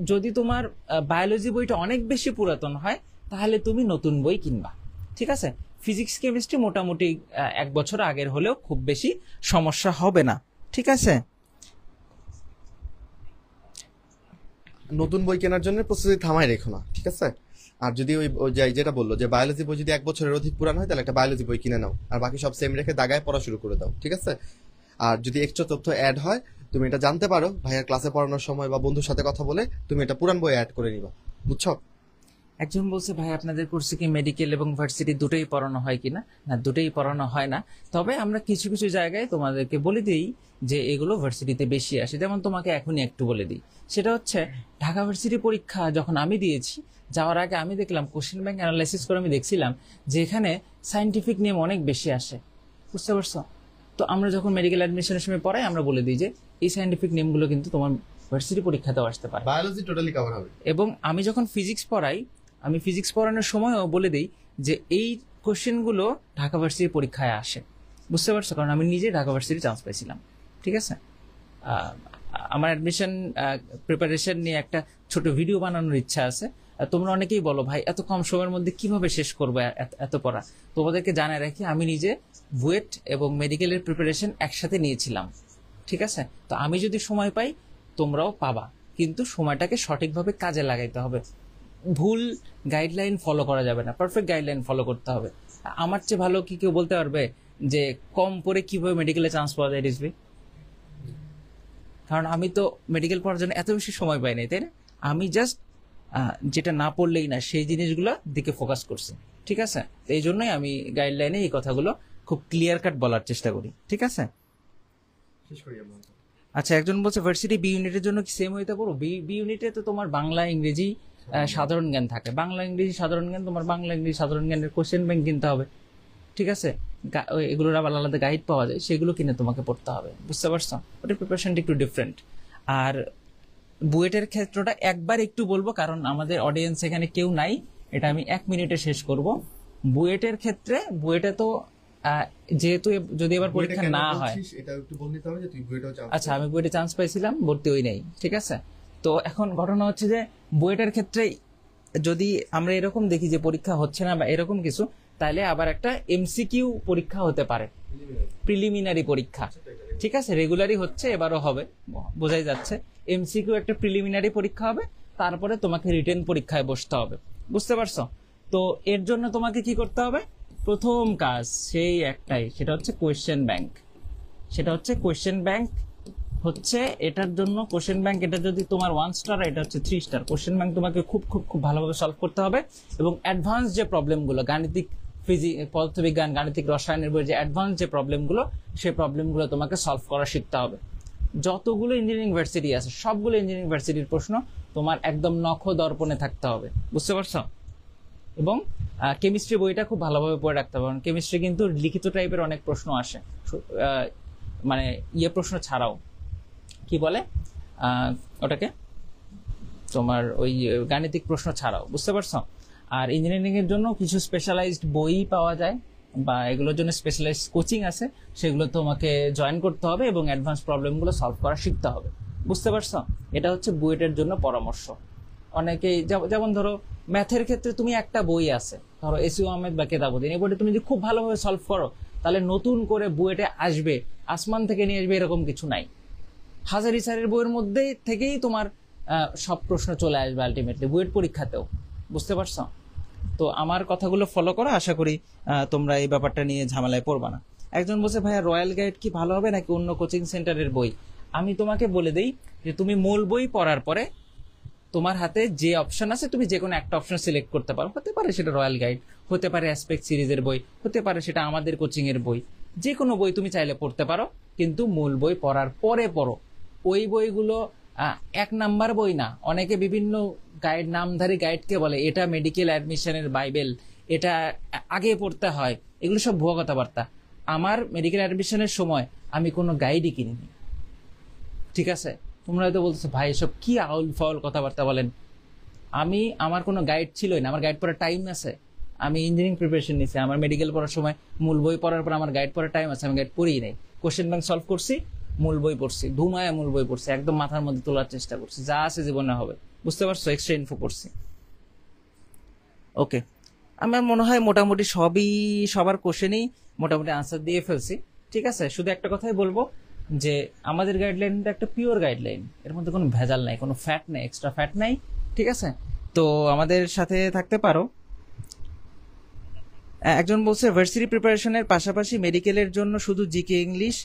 যদি তোমার বায়োলজি বইটা অনেক বেশি পুরাতন হয় তাহলে তুমি নতুন বই কিনবা ঠিক আছে ফিজিক্স কেমিস্ট্রি মোটামুটি এক বছর আগের হলেও খুব বেশি সমস্যা হবে না ঠিক আছে নতুন বই কেনার জন্য প্রস্তুতি থামাই রেখো না ঠিক আছে আর যদি ওই যাই যেটা বললো যে বায়োলজি বই যদি এক বছরের অধিক পুরান হয় তাহলে একটা বায়োলজি বই কিনে নাও আর বাকি সব সেম রেখে দাগায় পড়া শুরু করে দাও ঠিক আছে আর যদি এক্সট্রা তথ্য অ্যাড হয় তুমি এটা জানতে পারো ভাইয়ার ক্লাসে পড়ানোর সময় বা বন্ধুর সাথে কথা বলে তুমি এটা পুরান বই অ্যাড করে নিবা বুঝছো একজন বলছে ভাই আপনাদের কোর্সে কি মেডিকেল এবং ভার্সিটি দুটোই পড়ানো হয় কিনা না দুটোই পড়ানো হয় না তবে আমরা কিছু কিছু জায়গায় তোমাদেরকে বলে দিই যে এগুলো ভার্সিটিতে বেশি আসে যেমন তোমাকে এখনই একটু বলে দিই সেটা হচ্ছে ঢাকা ভার্সিটি পরীক্ষা যখন আমি দিয়েছি যাওয়ার আগে আমি দেখলাম কোশ্চিন ব্যাংক অ্যানালাইসিস করে আমি দেখছিলাম যে এখানে সাইন্টিফিক নেম অনেক বেশি আসে বুঝতে পারছো তো আমরা যখন মেডিকেল অ্যাডমিশনের সময় পড়াই আমরা বলে দিই যে এই সাইন্টিফিক নেমগুলো কিন্তু তোমার ভার্সিটি পরীক্ষাতেও আসতে পারে বায়োলজি টোটালি কভার হবে এবং আমি যখন ফিজিক্স পড়াই আমি ফিজিক্স পড়ানোর সময়ও বলে দিই যে এই কোশ্চেনগুলো ঢাকা ভার্সিটির পরীক্ষায় আসে বুঝতে পারছো কারণ আমি নিজে ঢাকা ভার্সিটির চান্স পাইছিলাম ঠিক আছে আমার অ্যাডমিশন প্রিপারেশন নিয়ে একটা ছোট ভিডিও বানানোর ইচ্ছা আছে তোমরা অনেকেই বলো ভাই এত কম সময়ের মধ্যে কিভাবে শেষ করবো এত পড়া তোমাদেরকে জানায় রাখি আমি নিজে বুয়েট এবং মেডিকেলের প্রিপারেশন একসাথে নিয়েছিলাম ঠিক আছে তো আমি যদি সময় পাই তোমরাও পাবা কিন্তু সময়টাকে সঠিকভাবে কাজে লাগাইতে হবে ভুল গাইডলাইন ফলো করা যাবে না পারফেক্ট গাইডলাইন ফলো করতে হবে আমার চেয়ে ভালো কি কেউ বলতে পারবে যে কম পরে কিভাবে মেডিকেলে চান্স পাওয়া যায় রিসবি কারণ আমি তো মেডিকেল পড়ার জন্য এত বেশি সময় পাই নাই তাই না আমি জাস্ট যেটা না পড়লেই না সেই জিনিসগুলো দিকে ফোকাস করছে ঠিক আছে তো এই জন্যই আমি গাইডলাইনে এই কথাগুলো খুব ক্লিয়ার কাট বলার চেষ্টা করি ঠিক আছে আচ্ছা একজন বলছে ভার্সিটি বি ইউনিটের জন্য কি সেম হইতে পারো বি বি ইউনিটে তো তোমার বাংলা ইংরেজি সাধারণ জ্ঞান থাকে বাংলা ইংরেজি সাধারণ জ্ঞান তোমার বাংলা ইংরেজি সাধারণ জ্ঞানের কোশ্চেন ব্যাংক কিনতে হবে ঠিক আছে এগুলোর আবার আলাদা গাইড পাওয়া যায় সেগুলো কিনে তোমাকে পড়তে হবে বুঝতে পারছো ওটা প্রিপারেশনটা একটু ডিফারেন্ট আর বুয়েটের ক্ষেত্রটা একবার একটু বলবো কারণ আমাদের অডিয়েন্স এখানে কেউ নাই এটা আমি এক মিনিটে শেষ করব বুয়েটের ক্ষেত্রে বুয়েটে তো যেহেতু যদি এবার পরীক্ষা না হয় আচ্ছা আমি বুয়েটে চান্স পাইছিলাম ভর্তি হই নাই ঠিক আছে তো এখন ঘটনা হচ্ছে যে বুয়েটের ক্ষেত্রে যদি আমরা এরকম দেখি যে পরীক্ষা হচ্ছে না বা এরকম কিছু তাহলে আবার একটা এমসিকিউ পরীক্ষা হতে পারে প্রিলিমিনারি পরীক্ষা আচ্ছা, ঠিক আছে রেগুলারই হচ্ছে এবারও হবে বোঝাই যাচ্ছে এমসিকিউ একটা প্রিলিমিনারি পরীক্ষা হবে তারপরে তোমাকে রিটেন পরীক্ষায় বসতে হবে বুঝতে পারছো তো এর জন্য তোমাকে কি করতে হবে প্রথম কাজ সেই একটাই সেটা হচ্ছে কোয়েশ্চেন ব্যাংক সেটা হচ্ছে কোয়েশ্চেন ব্যাংক হচ্ছে এটার জন্য কোশ্চেন ব্যাংক এটা যদি তোমার ওয়ান স্টার এটা হচ্ছে থ্রি স্টার কোশ্চেন ব্যাংক তোমাকে খুব খুব খুব ভালোভাবে সলভ করতে হবে এবং অ্যাডভান্স যে প্রবলেমগুলো গাণিতিক ফিজি পদার্থবিজ্ঞান গাণিতিক রসায়নের বই যে অ্যাডভান্স যে প্রবলেমগুলো সেই প্রবলেমগুলো তোমাকে সলভ করা শিখতে হবে যতগুলো ইঞ্জিনিয়ারিং ইউনিভার্সিটি আছে সবগুলো ইঞ্জিনিয়ারিং ইউনিভার্সিটির প্রশ্ন তোমার একদম নখ দর্পণে থাকতে হবে বুঝতে পারছো এবং কেমিস্ট্রি বইটা খুব ভালোভাবে পড়ে রাখতে হবে কেমিস্ট্রি কিন্তু লিখিত টাইপের অনেক প্রশ্ন আসে মানে ইয়ে প্রশ্ন ছাড়াও কি বলে ওটাকে তোমার ওই গাণিতিক প্রশ্ন ছাড়াও বুঝতে পারছো আর ইঞ্জিনিয়ারিং এর জন্য কিছু স্পেশালাইজড বই পাওয়া যায় বা এগুলোর জন্য স্পেশালাইজড কোচিং আছে সেগুলো তোমাকে জয়েন করতে হবে এবং অ্যাডভান্স প্রবলেমগুলো সলভ করা শিখতে হবে বুঝতে পারছো এটা হচ্ছে বুয়েটের জন্য পরামর্শ অনেকেই যেমন ধরো ম্যাথের ক্ষেত্রে তুমি একটা বই আছে ধরো এসি আহমেদ বা কেতাবুদ্দিন এই বইটা তুমি যদি খুব ভালোভাবে সলভ করো তাহলে নতুন করে বুয়েটে আসবে আসমান থেকে নিয়ে আসবে এরকম কিছু নাই হাজারি স্যারের বইয়ের মধ্যে থেকেই তোমার সব প্রশ্ন চলে আসবে আলটিমেটলি বুয়েট পরীক্ষাতেও বুঝতে পারছো তো আমার কথাগুলো ফলো করো আশা করি তোমরা এই ব্যাপারটা নিয়ে ঝামেলায় পড়বা না একজন বলছে ভাইয়া রয়্যাল গাইড কি ভালো হবে নাকি অন্য কোচিং সেন্টারের বই আমি তোমাকে বলে দিই যে তুমি মূল বই পড়ার পরে তোমার হাতে যে অপশন আছে তুমি যে কোনো একটা অপশন সিলেক্ট করতে পারো হতে পারে সেটা রয়্যাল গাইড হতে পারে অ্যাসপেক্ট সিরিজের বই হতে পারে সেটা আমাদের কোচিংয়ের বই যে কোনো বই তুমি চাইলে পড়তে পারো কিন্তু মূল বই পড়ার পরে পড়ো ওই বইগুলো এক নাম্বার বই না অনেকে বিভিন্ন গাইড নামধারী গাইডকে বলে এটা মেডিকেল অ্যাডমিশনের বাইবেল এটা আগে পড়তে হয় এগুলো সব ভুয়া কথাবার্তা আমার মেডিকেল অ্যাডমিশনের সময় আমি কোনো গাইডই কিনিনি ঠিক আছে তোমরা হয়তো বলতেছো ভাই এসব কি আউল ফাউল কথাবার্তা বলেন আমি আমার কোনো গাইড ছিলই না আমার গাইড পড়ার টাইম আছে আমি ইঞ্জিনিয়ারিং প্রিপারেশন নিছি আমার মেডিকেল পড়ার সময় মূল বই পড়ার পর আমার গাইড পড়ার টাইম আছে আমি গাইড পড়িয়ে নেই কোশ্চেন ব্যাংক সলভ করছি মূল বই পড়ছি ধুমায় মূল বই পড়ছি একদম মাথার মধ্যে তোলার চেষ্টা করছি যা আছে জীবনে হবে বুঝতে পারছো এক্সট্রা ইনফো করছি ওকে আমার মনে হয় মোটামুটি সবই সবার কোশ্চেনই মোটামুটি আনসার দিয়ে ফেলছি ঠিক আছে শুধু একটা কথাই বলবো যে আমাদের গাইডলাইন একটা পিওর গাইডলাইন এর মধ্যে কোনো ভেজাল নাই কোনো ফ্যাট নেই এক্সট্রা ফ্যাট নাই ঠিক আছে তো আমাদের সাথে থাকতে পারো একজন বলছে ভার্সিটি প্রিপারেশনের পাশাপাশি মেডিকেলের জন্য শুধু জিকে ইংলিশ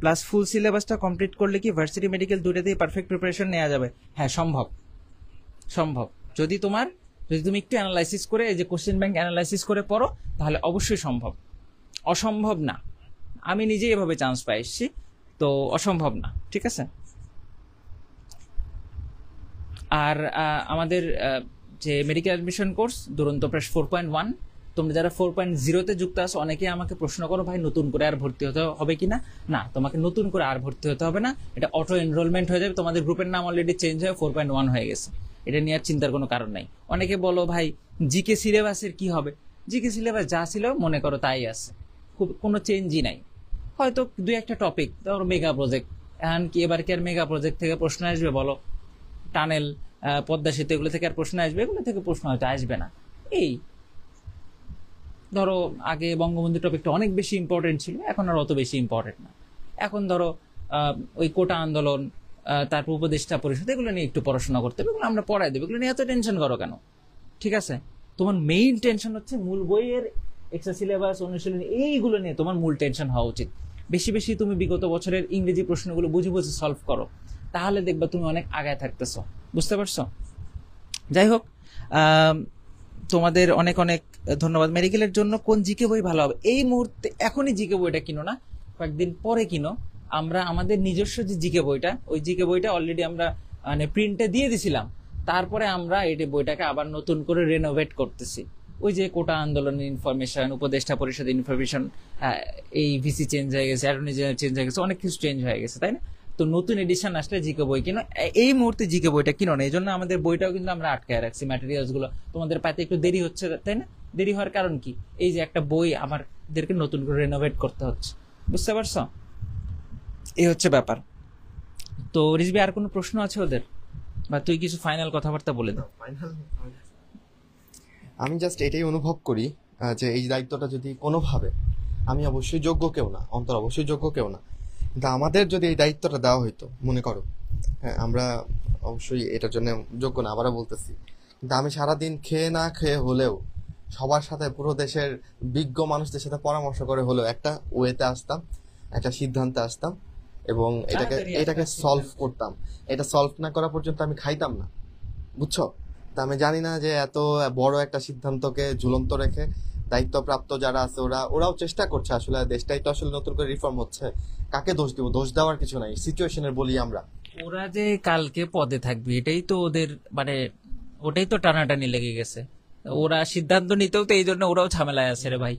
প্লাস ফুল সিলেবাসটা কমপ্লিট করলে কি ভার্সিটি মেডিকেল দুটাতেই পারফেক্ট প্রিপারেশন নেওয়া যাবে হ্যাঁ সম্ভব সম্ভব যদি তোমার যদি তুমি একটু অ্যানালাইসিস করে এই যে কোশ্চেন ব্যাংক অ্যানালাইসিস করে পড়ো তাহলে অবশ্যই সম্ভব অসম্ভব না আমি নিজেই এভাবে চান্স পাই এসছি তো অসম্ভব না ঠিক আছে আর আমাদের যে মেডিকেল অ্যাডমিশন কোর্স দুরন্ত প্রেস ফোর পয়েন্ট ওয়ান তোমরা যারা ফোর পয়েন্ট জিরোতে যুক্ত আছো অনেকে আমাকে প্রশ্ন করো ভাই নতুন করে আর ভর্তি হতে হবে কি না না তোমাকে নতুন করে আর ভর্তি হতে হবে না এটা অটো এনরোলমেন্ট হয়ে যাবে তোমাদের গ্রুপের নাম অলরেডি চেঞ্জ হয়ে ফোর পয়েন্ট ওয়ান হয়ে গেছে এটা নিয়ে আর চিন্তার কোনো কারণ নাই অনেকে বলো ভাই জিকে সিলেবাসের কি হবে জিকে সিলেবাস যা ছিল মনে করো তাই আছে খুব কোনো চেঞ্জই নাই হয়তো দুই একটা টপিক ধরো মেগা প্রজেক্ট এখন কি এবার কি আর মেগা প্রজেক্ট থেকে প্রশ্ন আসবে বলো টানেল পদ্মা সেতু এগুলো থেকে আর প্রশ্ন আসবে এগুলো থেকে প্রশ্ন হয়তো আসবে না এই ধরো আগে বঙ্গবন্ধু টপিকটা অনেক বেশি ইম্পর্টেন্ট ছিল এখন আর অত বেশি ইম্পর্টেন্ট না এখন ধরো ওই কোটা আন্দোলন তারপর উপদেষ্টা পরিষদ এগুলো নিয়ে একটু পড়াশোনা করতে হবে এগুলো আমরা পড়াই দেবো এগুলো নিয়ে এত টেনশন করো কেন ঠিক আছে তোমার মেইন টেনশন হচ্ছে মূল বইয়ের এক্সট্রা সিলেবাস অনুশীলন এইগুলো নিয়ে তোমার মূল টেনশন হওয়া উচিত বেশি বেশি তুমি বিগত বছরের ইংরেজি প্রশ্নগুলো বুঝে বুঝে সলভ করো তাহলে দেখবে তুমি অনেক আগায় থাকতেছো বুঝতে পারছো যাই হোক তোমাদের অনেক অনেক ধন্যবাদ মেডিকেলের জন্য কোন জিকে বই ভালো হবে এই মুহূর্তে এখনই জিকে বইটা কিনো না কয়েকদিন পরে কিনো আমরা আমাদের নিজস্ব যে জিকে বইটা ওই জিকে বইটা অলরেডি আমরা মানে প্রিন্টে দিয়ে দিছিলাম তারপরে আমরা এই বইটাকে আবার নতুন করে রেনোভেট করতেছি ওই যে কোটা আন্দোলনের ইনফরমেশন উপদেষ্টা পরিষদের ইনফরমেশন এই ভিসি চেঞ্জ হয়ে গেছে অ্যাটর্নি জেনারেল চেঞ্জ হয়ে গেছে অনেক কিছু চেঞ্জ হয়ে গেছে তাই না তো নতুন এডিশন আসলে জিকে বই কিনো এই মুহূর্তে জিকে বইটা কিনো না এই জন্য আমাদের বইটাও কিন্তু আমরা আটকায় রাখছি ম্যাটেরিয়ালসগুলো তোমাদের পাতে একটু দেরি হচ্ছে তাই না দেরি হওয়ার কারণ কি এই যে একটা বই আমাদেরকে নতুন করে রেনোভেট করতে হচ্ছে বুঝতে পারছো এই হচ্ছে ব্যাপার তো রিজবি আর কোনো প্রশ্ন আছে ওদের বা তুই কিছু ফাইনাল কথাবার্তা বলে দে আমি জাস্ট এটাই অনুভব করি যে এই দায়িত্বটা যদি কোনোভাবে আমি অবশ্যই যোগ্য কেউ না অন্তর অবশ্যই যোগ্য কেউ না কিন্তু আমাদের যদি এই দায়িত্বটা দেওয়া হইতো মনে করো হ্যাঁ আমরা অবশ্যই এটার জন্য যোগ্য না আবারও বলতেছি কিন্তু আমি সারাদিন খেয়ে না খেয়ে হলেও সবার সাথে পুরো দেশের বিজ্ঞ মানুষদের সাথে পরামর্শ করে হলেও একটা ওয়েতে আসতাম একটা সিদ্ধান্তে আসতাম এবং এটাকে এটাকে সলভ করতাম এটা সলভ না করা পর্যন্ত আমি খাইতাম না বুঝছো তা আমি জানি না যে এত বড় একটা সিদ্ধান্তকে ঝুলন্ত রেখে দায়িত্বপ্রাপ্ত যারা আছে ওরা ওরাও চেষ্টা করছে আসলে দেশটাই তো আসলে নতুন করে রিফর্ম হচ্ছে কাকে দোষ দিব দোষ দেওয়ার কিছু নাই সিচুয়েশনের বলি আমরা ওরা যে কালকে পদে থাকবে এটাই তো ওদের মানে ওটাই তো টানাটানি লেগে গেছে ওরা সিদ্ধান্ত নিতেও তো এই জন্য ওরাও ঝামেলায় আছে রে ভাই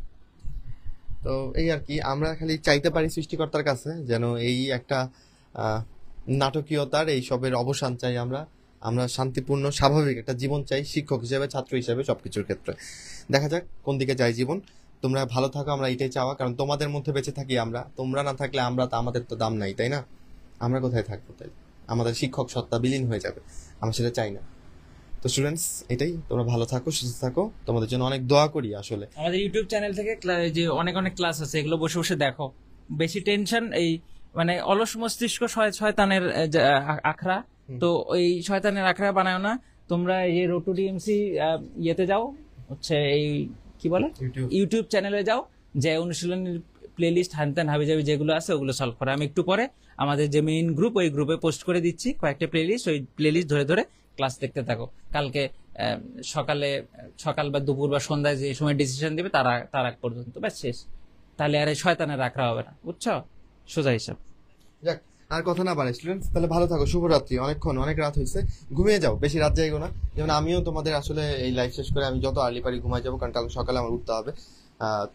তো এই আর কি আমরা খালি চাইতে পারি সৃষ্টিকর্তার কাছে যেন এই একটা নাটকীয়তার এই সবের অবসান চাই আমরা আমরা শান্তিপূর্ণ স্বাভাবিক একটা জীবন চাই শিক্ষক হিসেবে ছাত্র হিসেবে সব কিছুর ক্ষেত্রে দেখা যাক কোন দিকে যায় জীবন তোমরা ভালো থাকো আমরা এটাই চাওয়া কারণ তোমাদের মধ্যে বেঁচে থাকি আমরা তোমরা না থাকলে আমরা তো আমাদের তো দাম নাই তাই না আমরা কোথায় থাকবো তাই আমাদের শিক্ষক সত্তা বিলীন হয়ে যাবে আমরা সেটা চাই না তো স্টুডেন্টস এটাই তোমরা ভালো থাকো সুস্থ থাকো তোমাদের জন্য অনেক দোয়া করি আসলে আমাদের ইউটিউব চ্যানেল থেকে যে অনেক অনেক ক্লাস আছে এগুলো বসে বসে দেখো বেশি টেনশন এই মানে অলস মস্তিষ্ক শয়তানের আখড়া তো ওই শয়তানের আখড়া বানায় না তোমরা এই রোটু ডিএমসি ইয়েতে যাও হচ্ছে এই কি বলে ইউটিউব চ্যানেলে যাও যে অনুশীলনের প্লেলিস্ট হাবি যাবি যেগুলো আছে ওগুলো সলভ করা আমি একটু পরে আমাদের যে মেইন গ্রুপ ওই গ্রুপে পোস্ট করে দিচ্ছি কয়েকটা প্লেলিস্ট ওই প্লেলিস্ট ধরে ধরে ক্লাস দেখতে থাকো কালকে সকালে সকাল বা দুপুর বা সন্ধ্যায় যে সময় ডিসিশন দিবে তার তার আগ পর্যন্ত ব্যাস শেষ তাহলে আর শয়তানের রাখা হবে না বুঝছো সোজা হিসাব যাক আর কথা না পারে স্টুডেন্ট তাহলে ভালো থাকো শুভরাত্রি অনেকক্ষণ অনেক রাত হয়েছে ঘুমিয়ে যাও বেশি রাত যাইগো না যেমন আমিও তোমাদের আসলে এই লাইফ শেষ করে আমি যত আর্লি পারি ঘুমাই যাবো কারণ কালকে সকালে আমার উঠতে হবে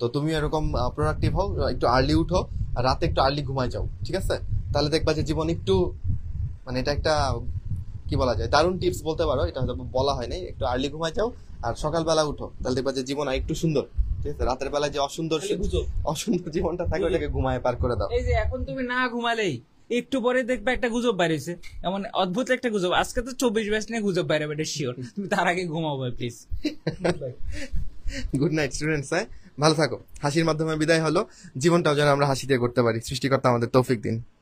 তো তুমি এরকম প্রোডাক্টিভ হও একটু আর্লি উঠো রাতে একটু আর্লি ঘুমাই যাও ঠিক আছে তাহলে দেখবা যে জীবন একটু মানে এটা একটা কি বলা যায় দারুণ টিপস বলতে পারো এটা হয়তো বলা হয় নাই একটু আর্লি ঘুমায় যাও আর সকালবেলা উঠো তাহলে দেখবা যে জীবন আর একটু সুন্দর রাতের বেলা যে অসুন্দর অসুন্দর জীবনটা থাকে ওটাকে ঘুমায় পার করে দাও এই যে এখন তুমি না ঘুমালেই একটু পরে দেখবে একটা গুজব বাইরেছে এমন অদ্ভুত একটা গুজব আজকে তো চব্বিশ ব্যাচ নিয়ে গুজব বাইরে বেটে শিওর তুমি তার আগে ঘুমাবো প্লিজ গুড নাইট স্টুডেন্টস হ্যাঁ ভালো থাকো হাসির মাধ্যমে বিদায় হলো জীবনটাও যেন আমরা হাসি দিয়ে করতে পারি সৃষ্টিকর্তা আমাদের তৌফিক দিন